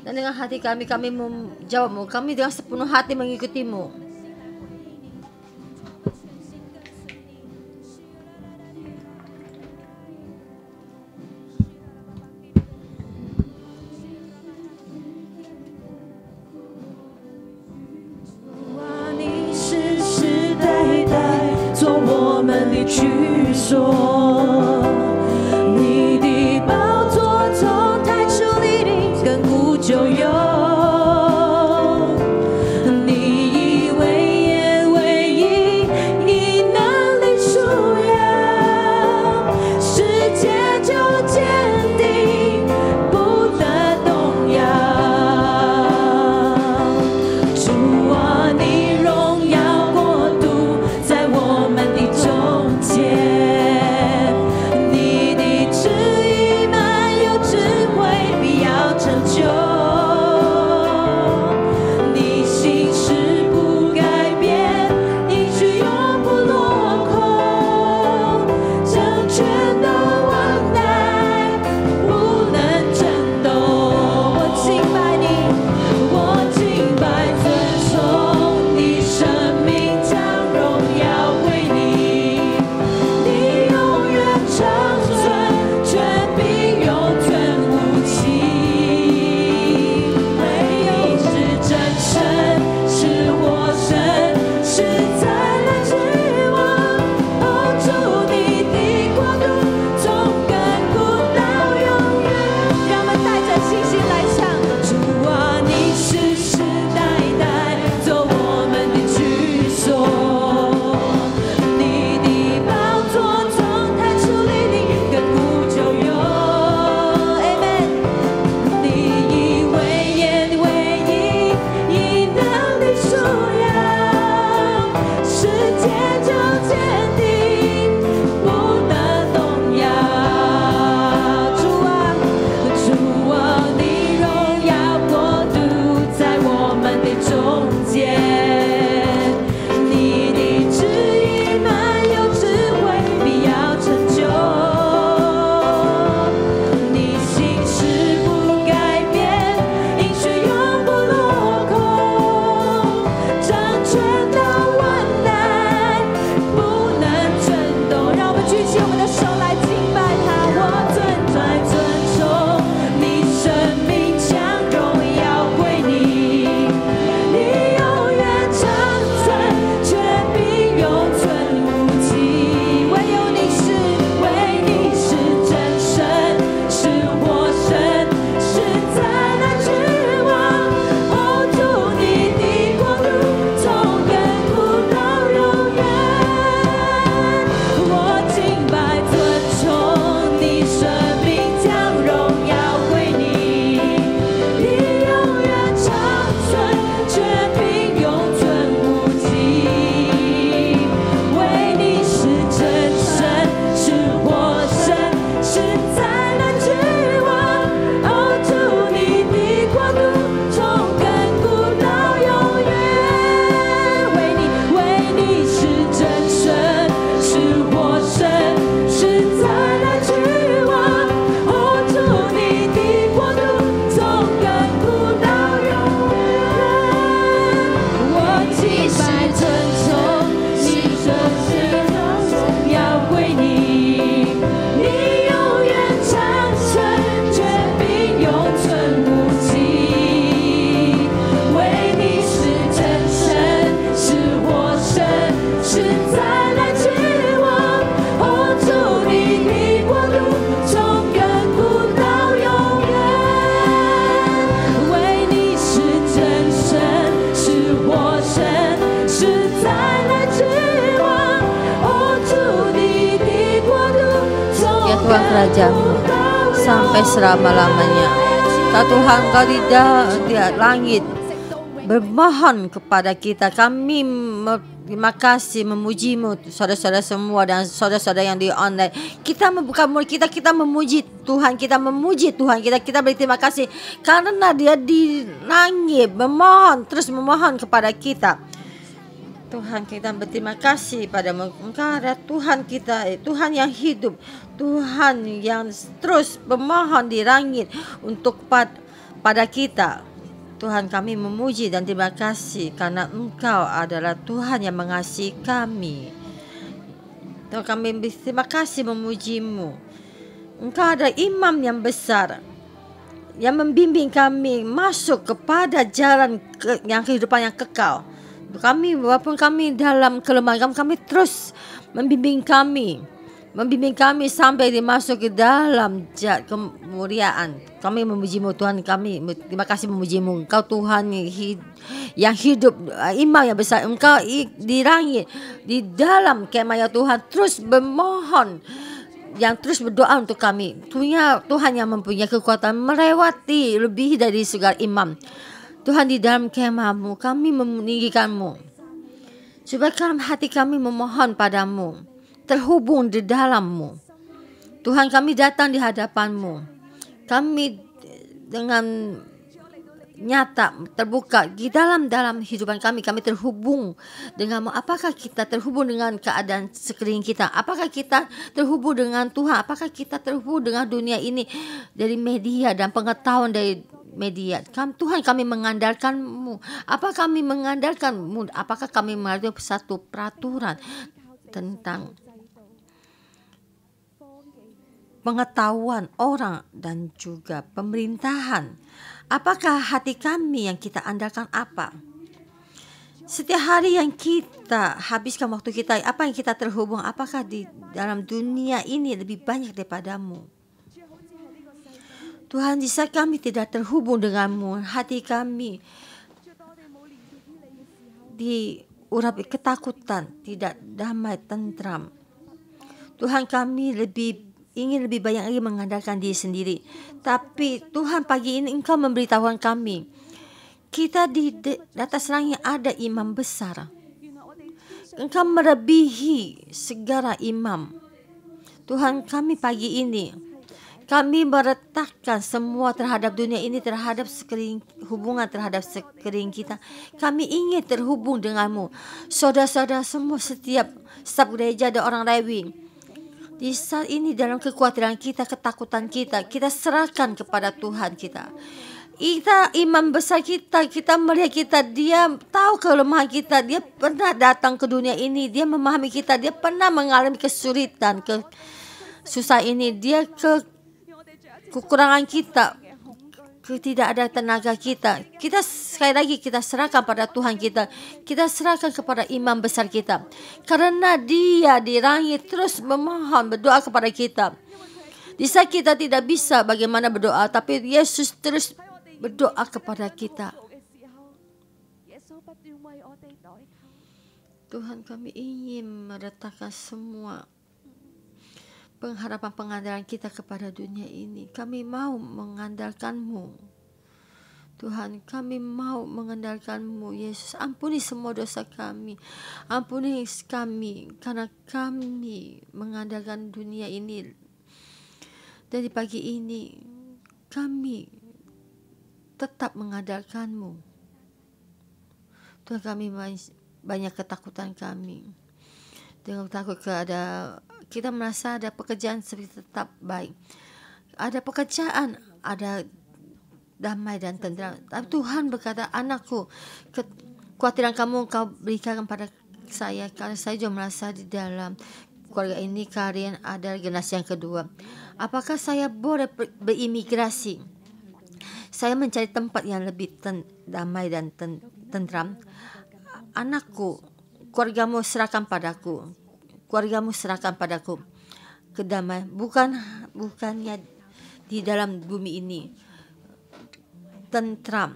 Speaker 1: Dan dengan hati kami kami menjawabmu kami dengan sepenuh hati mengikutimu. di langit bermohon kepada kita. Kami terima kasih memujimu saudara-saudara semua dan saudara-saudara yang di online. Kita membuka mulut kita, kita memuji Tuhan, kita memuji Tuhan kita, kita berterima kasih karena dia di langit memohon terus memohon kepada kita. Tuhan kita berterima kasih pada mengkara Tuhan kita eh, Tuhan yang hidup Tuhan yang terus memohon di langit untuk pad pada kita. Tuhan kami memuji dan terima kasih karena Engkau adalah Tuhan yang mengasihi kami. Tuhan kami terima kasih memujimu. Engkau adalah imam yang besar yang membimbing kami masuk kepada jalan ke, yang kehidupan yang kekal. Kami walaupun kami dalam kelemahan kami terus membimbing kami Membimbing kami sampai dimasuk ke dalam kemuliaan. Kami memujimu Tuhan kami. Terima kasih memujimu. Engkau Tuhan yang hidup. Eh, imam yang besar. Engkau di langit, di dalam kemaya Tuhan. Terus memohon yang terus berdoa untuk kami. Tuhan, Tuhan yang mempunyai kekuatan melewati lebih dari segala imam. Tuhan di dalam kemahmu kami meninggikanmu. Supaya hati kami memohon padamu terhubung di dalammu. Tuhan kami datang di hadapanmu. Kami dengan nyata terbuka di dalam dalam hidupan kami kami terhubung denganmu. apakah kita terhubung dengan keadaan sekeliling kita apakah kita terhubung dengan Tuhan apakah kita terhubung dengan dunia ini dari media dan pengetahuan dari media kami, Tuhan kami mengandalkanmu apa kami mengandalkanmu apakah kami mengandalkan satu peraturan tentang pengetahuan orang dan juga pemerintahan. Apakah hati kami yang kita andalkan apa? Setiap hari yang kita habiskan waktu kita, apa yang kita terhubung, apakah di dalam dunia ini lebih banyak daripadamu? Tuhan, jika kami tidak terhubung denganmu, hati kami diurapi ketakutan, tidak damai, tentram. Tuhan kami lebih ingin lebih banyak lagi mengandalkan diri sendiri. Tapi Tuhan pagi ini engkau memberitahuan kami. Kita di atas langit ada imam besar. Engkau merebihi segala imam. Tuhan kami pagi ini. Kami meretakkan semua terhadap dunia ini, terhadap sekeliling, hubungan terhadap sekeliling kita. Kami ingin terhubung denganmu. Saudara-saudara semua setiap setiap gereja ada orang Lewi di saat ini dalam kekhawatiran kita, ketakutan kita, kita serahkan kepada Tuhan kita. Kita imam besar kita, kita melihat kita, dia tahu kelemahan kita, dia pernah datang ke dunia ini, dia memahami kita, dia pernah mengalami kesulitan, ke susah ini, dia ke kekurangan kita tidak ada tenaga kita. Kita sekali lagi kita serahkan pada Tuhan kita. Kita serahkan kepada imam besar kita. Karena dia di langit terus memohon berdoa kepada kita. Di saat kita tidak bisa bagaimana berdoa, tapi Yesus terus berdoa kepada kita. Tuhan kami ingin meretakkan semua pengharapan pengandalan kita kepada dunia ini. Kami mau mengandalkanmu. Tuhan, kami mau mengandalkanmu. Yesus, ampuni semua dosa kami. Ampuni kami, karena kami mengandalkan dunia ini. Dari pagi ini, kami tetap mengandalkanmu. Tuhan, kami banyak ketakutan kami. Dengan takut ada kita merasa ada pekerjaan seperti tetap baik ada pekerjaan ada damai dan tenteram tapi Tuhan berkata anakku kekhawatiran kamu kau berikan kepada saya karena saya juga merasa di dalam keluarga ini kalian ada generasi yang kedua apakah saya boleh berimigrasi saya mencari tempat yang lebih ten, damai dan ten, tentram. Anakku, keluargamu serahkan padaku keluargamu serahkan padaku kedamaian bukan bukannya di dalam bumi ini tentram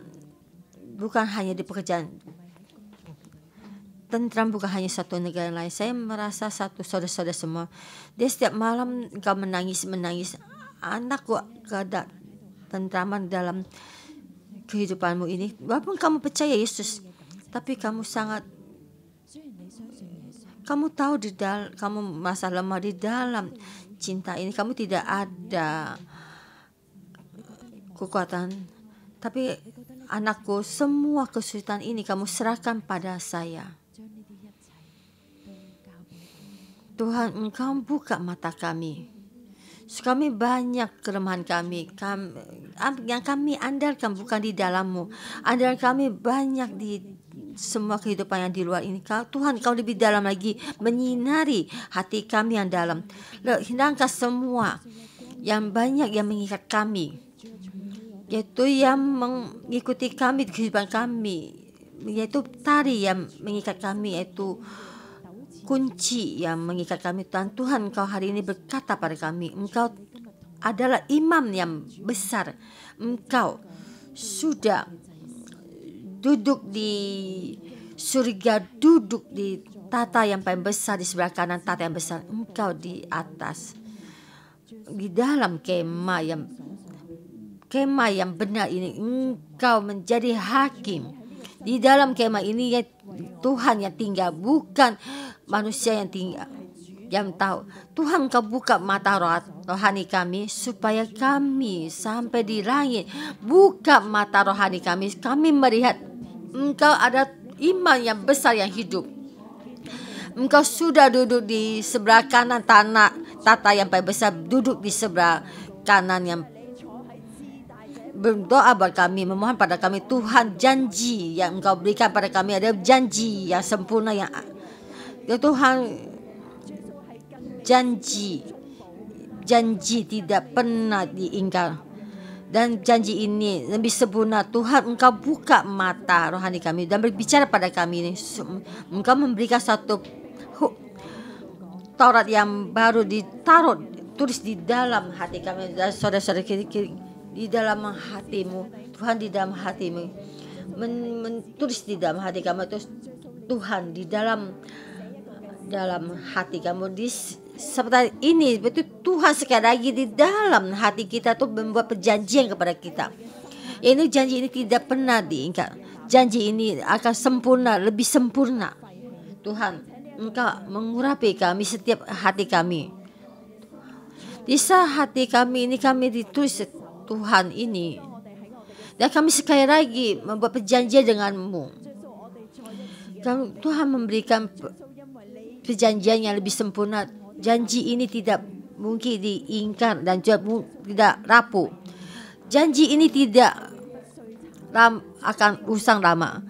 Speaker 1: bukan hanya di pekerjaan tentram bukan hanya satu negara lain saya merasa satu saudara-saudara semua dia setiap malam engkau menangis menangis anakku ada tentraman dalam kehidupanmu ini walaupun kamu percaya Yesus tapi kamu sangat kamu tahu di dalam kamu masa lemah di dalam cinta ini kamu tidak ada kekuatan. Tapi anakku, semua kesulitan ini kamu serahkan pada saya. Tuhan, Engkau buka mata kami. Kami banyak kelemahan kami. kami yang kami andalkan bukan di dalammu. Andal kami banyak di semua kehidupan yang di luar ini. Kau Tuhan, kau lebih dalam lagi menyinari hati kami yang dalam. Hindangkan semua yang banyak yang mengikat kami, yaitu yang mengikuti kami di kehidupan kami, yaitu tari yang mengikat kami, yaitu kunci yang mengikat kami. Tuhan, Tuhan, Kau hari ini berkata pada kami, Engkau adalah imam yang besar. Engkau sudah duduk di surga duduk di tata yang paling besar di sebelah kanan tata yang besar engkau di atas di dalam kemah yang kemah yang benar ini engkau menjadi hakim di dalam kemah ini ya Tuhan yang tinggal bukan manusia yang tinggal yang tahu Tuhan kau buka mata rohani kami supaya kami sampai di langit buka mata rohani kami kami melihat engkau ada iman yang besar yang hidup. Engkau sudah duduk di sebelah kanan tanah tata yang paling besar duduk di sebelah kanan yang berdoa buat kami, memohon pada kami Tuhan janji yang Engkau berikan pada kami ada janji yang sempurna yang ya Tuhan janji janji tidak pernah diingkar dan janji ini lebih sempurna Tuhan engkau buka mata rohani kami dan berbicara pada kami ini engkau memberikan satu Taurat yang baru ditaruh tulis di dalam hati kami dan saudara-saudara di dalam hatimu Tuhan di dalam hatimu men, tulis di dalam hati kamu terus Tuhan di dalam dalam hati kamu dis seperti ini betul Tuhan sekali lagi di dalam hati kita tuh membuat perjanjian kepada kita ini janji ini tidak pernah diingkar janji ini akan sempurna lebih sempurna Tuhan engkau mengurapi kami setiap hati kami di hati kami ini kami ditulis Tuhan ini dan kami sekali lagi membuat perjanjian denganmu Tuhan memberikan perjanjian yang lebih sempurna Janji ini tidak mungkin diingkar dan juga tidak rapuh. Janji ini tidak ram, akan usang lama.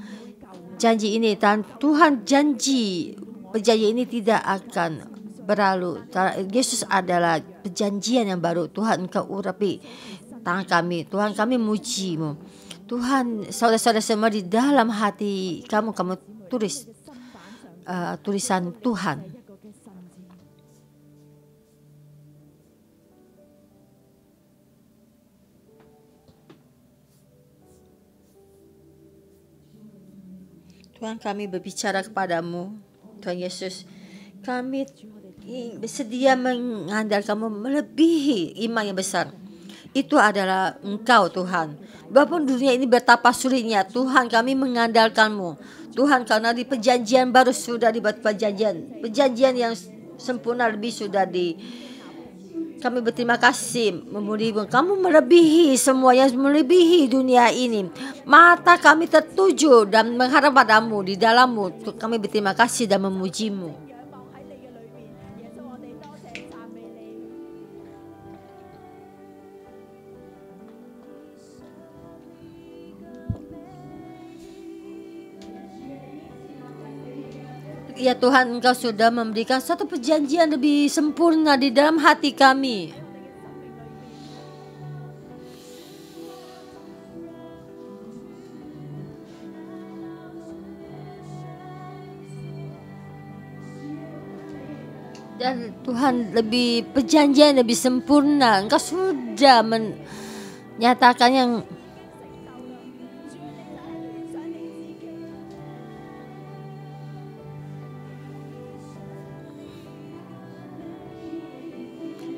Speaker 1: Janji ini dan Tuhan janji perjanjian ini tidak akan berlalu. Yesus adalah perjanjian yang baru. Tuhan engkau urapi tangan kami. Tuhan kami mujimu. Tuhan saudara-saudara semua di dalam hati kamu kamu tulis uh, tulisan Tuhan. Tuhan kami berbicara kepadamu Tuhan Yesus kami bersedia mengandalkanmu melebihi iman yang besar itu adalah engkau Tuhan walaupun dunia ini betapa sulitnya Tuhan kami mengandalkanmu Tuhan karena di perjanjian baru sudah dibuat perjanjian perjanjian yang sempurna lebih sudah di kami berterima kasih memberi kamu melebihi semuanya melebihi dunia ini. Mata kami tertuju dan mengharap padamu di dalammu. Kami berterima kasih dan memujimu. Ya Tuhan, Engkau sudah memberikan satu perjanjian lebih sempurna di dalam hati kami. Dan Tuhan lebih perjanjian lebih sempurna. Engkau sudah menyatakan yang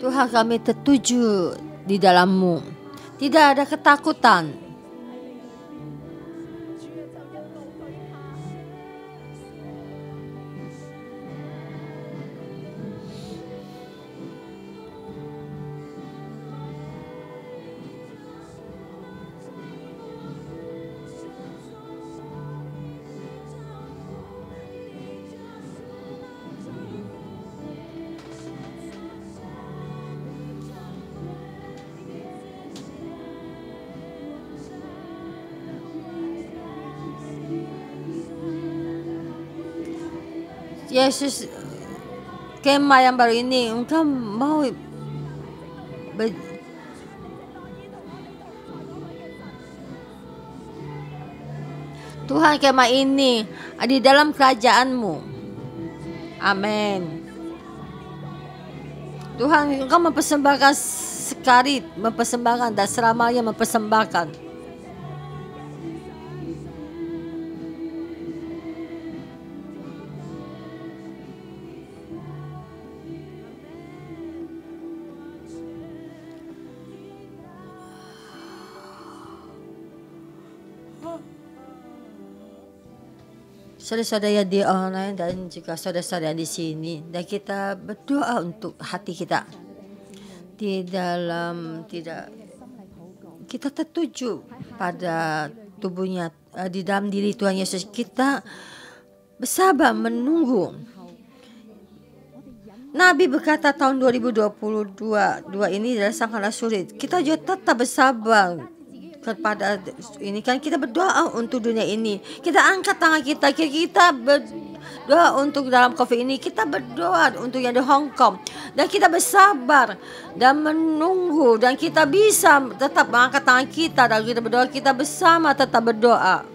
Speaker 1: Tuhan kami tertuju di dalammu. Tidak ada ketakutan, Yesus, kema yang baru ini, engkau mau Tuhan kema ini di dalam kerajaanmu. Amin. Tuhan engkau mempersembahkan sekali, mempersembahkan dan seramanya mempersembahkan. saudara-saudara yang di online dan juga saudara-saudara di sini dan kita berdoa untuk hati kita di dalam tidak kita tertuju pada tubuhnya eh, di dalam diri Tuhan Yesus kita bersabar menunggu Nabi berkata tahun 2022 dua ini adalah sangatlah sulit. Kita juga tetap bersabar kepada ini kan kita berdoa untuk dunia ini. Kita angkat tangan kita, kita berdoa untuk dalam COVID ini, kita berdoa untuk yang di Hong Kong dan kita bersabar dan menunggu dan kita bisa tetap mengangkat tangan kita dan kita berdoa, kita bersama tetap berdoa.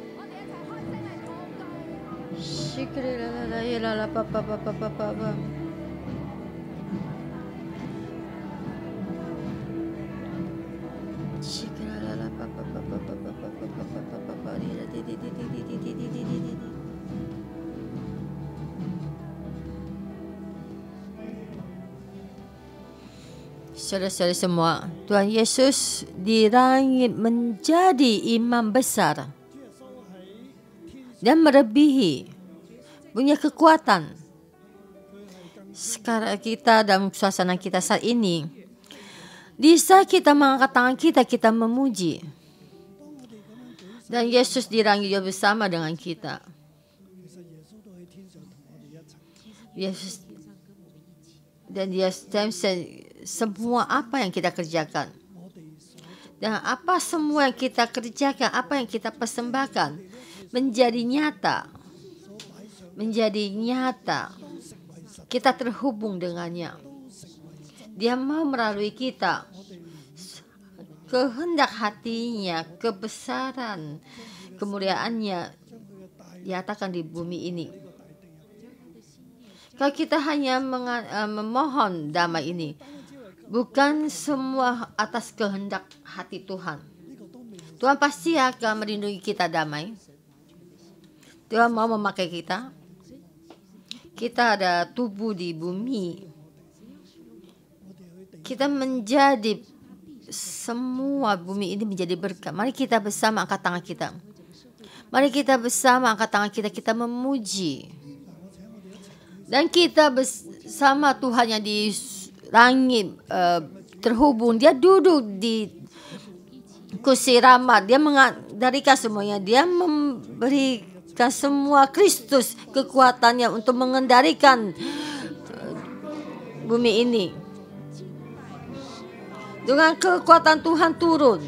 Speaker 1: Saudara-saudara semua, Tuhan Yesus dirangit menjadi imam besar dan merebihi punya kekuatan. Sekarang kita dalam suasana kita saat ini, di saat kita mengangkat tangan kita, kita memuji. Dan Yesus dirangi juga bersama dengan kita. Yesus dan dia semua apa yang kita kerjakan. Dan apa semua yang kita kerjakan, apa yang kita persembahkan menjadi nyata. Menjadi nyata. Kita terhubung dengannya. Dia mau melalui kita. Kehendak hatinya, kebesaran, kemuliaannya diatakan di bumi ini. Kalau kita hanya eh, memohon damai ini, Bukan semua atas kehendak hati Tuhan. Tuhan pasti akan melindungi kita damai. Tuhan mau memakai kita. Kita ada tubuh di bumi. Kita menjadi semua bumi ini menjadi berkat. Mari kita bersama angkat tangan kita. Mari kita bersama angkat tangan kita. Kita memuji. Dan kita bersama Tuhan yang di langit uh, terhubung dia duduk di kursi rahmat. dia dari semuanya dia memberikan semua Kristus kekuatannya untuk mengendalikan eh, bumi ini dengan kekuatan Tuhan turun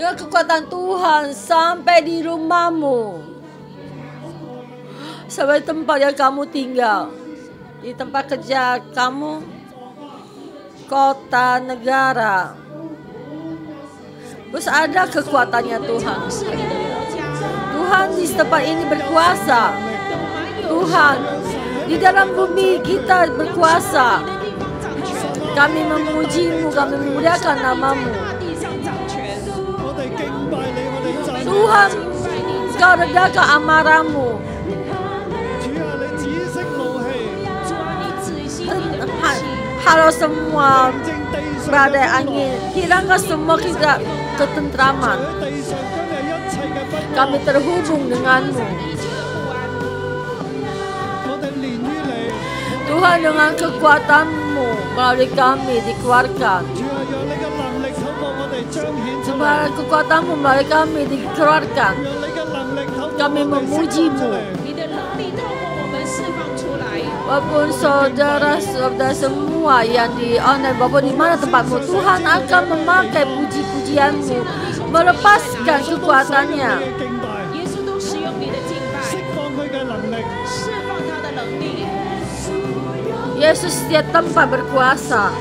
Speaker 1: dengan kekuatan Tuhan sampai di rumahmu. Sampai tempat yang kamu tinggal di tempat kerja kamu kota negara terus ada kekuatannya Tuhan Tuhan di tempat ini berkuasa Tuhan di dalam bumi kita berkuasa kami memujimu kami memuliakan namamu Tuhan kau redakan amaramu. Halo semua badai angin, hilangkan semua kita ketentraman.
Speaker 3: Kami terhubung denganmu.
Speaker 1: Tuhan dengan kekuatanmu melalui kami dikeluarkan. Sebab kekuatanmu melalui kami dikeluarkan. Kami memujimu
Speaker 3: maupun saudara-saudara
Speaker 1: semua yang di online maupun di mana tempatmu Tuhan akan memakai puji-pujianmu melepaskan kekuatannya Yesus setiap tempat berkuasa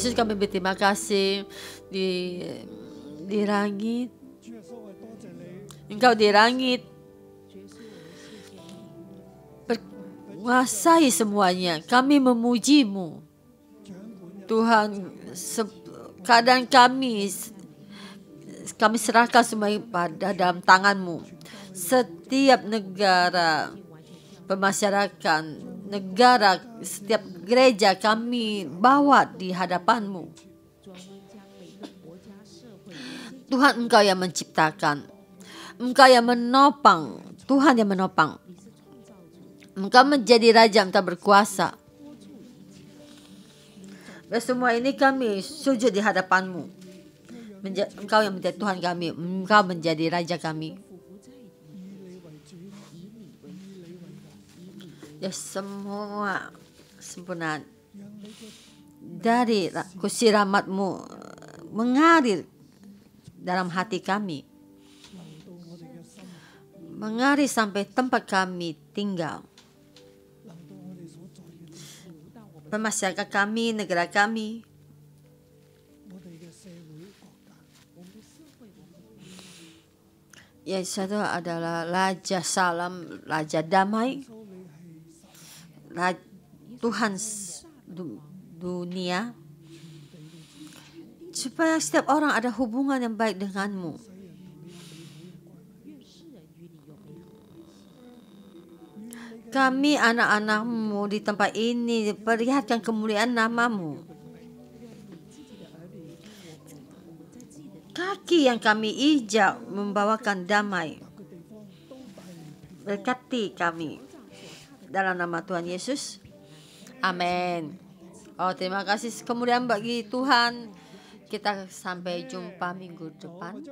Speaker 1: Yesus kami berterima kasih di di langit, Engkau di langit Menguasai semuanya. Kami memujimu. Tuhan, keadaan kami kami serahkan semua pada dalam tanganmu. Setiap negara pemasyarakatan negara, setiap gereja kami bawa di hadapanmu. Tuhan engkau yang menciptakan. Engkau yang menopang. Tuhan yang menopang. Engkau menjadi raja, engkau berkuasa. Dan semua ini kami sujud di hadapanmu. Menja engkau yang menjadi Tuhan kami. Engkau menjadi raja kami. ya semua sempurna dari kusiramatmu eh, mengalir dalam hati kami mengalir sampai tempat kami tinggal masyarakat kami, negara kami. Ya, satu adalah Raja Salam, Raja Damai. Tuhan dunia supaya setiap orang ada hubungan yang baik denganmu. Kami anak-anakmu di tempat ini perlihatkan kemuliaan namamu. Kaki yang kami ijak membawakan damai. Berkati kami dalam nama Tuhan Yesus. Amin. Oh, terima kasih. Kemudian bagi Tuhan, kita sampai jumpa minggu depan.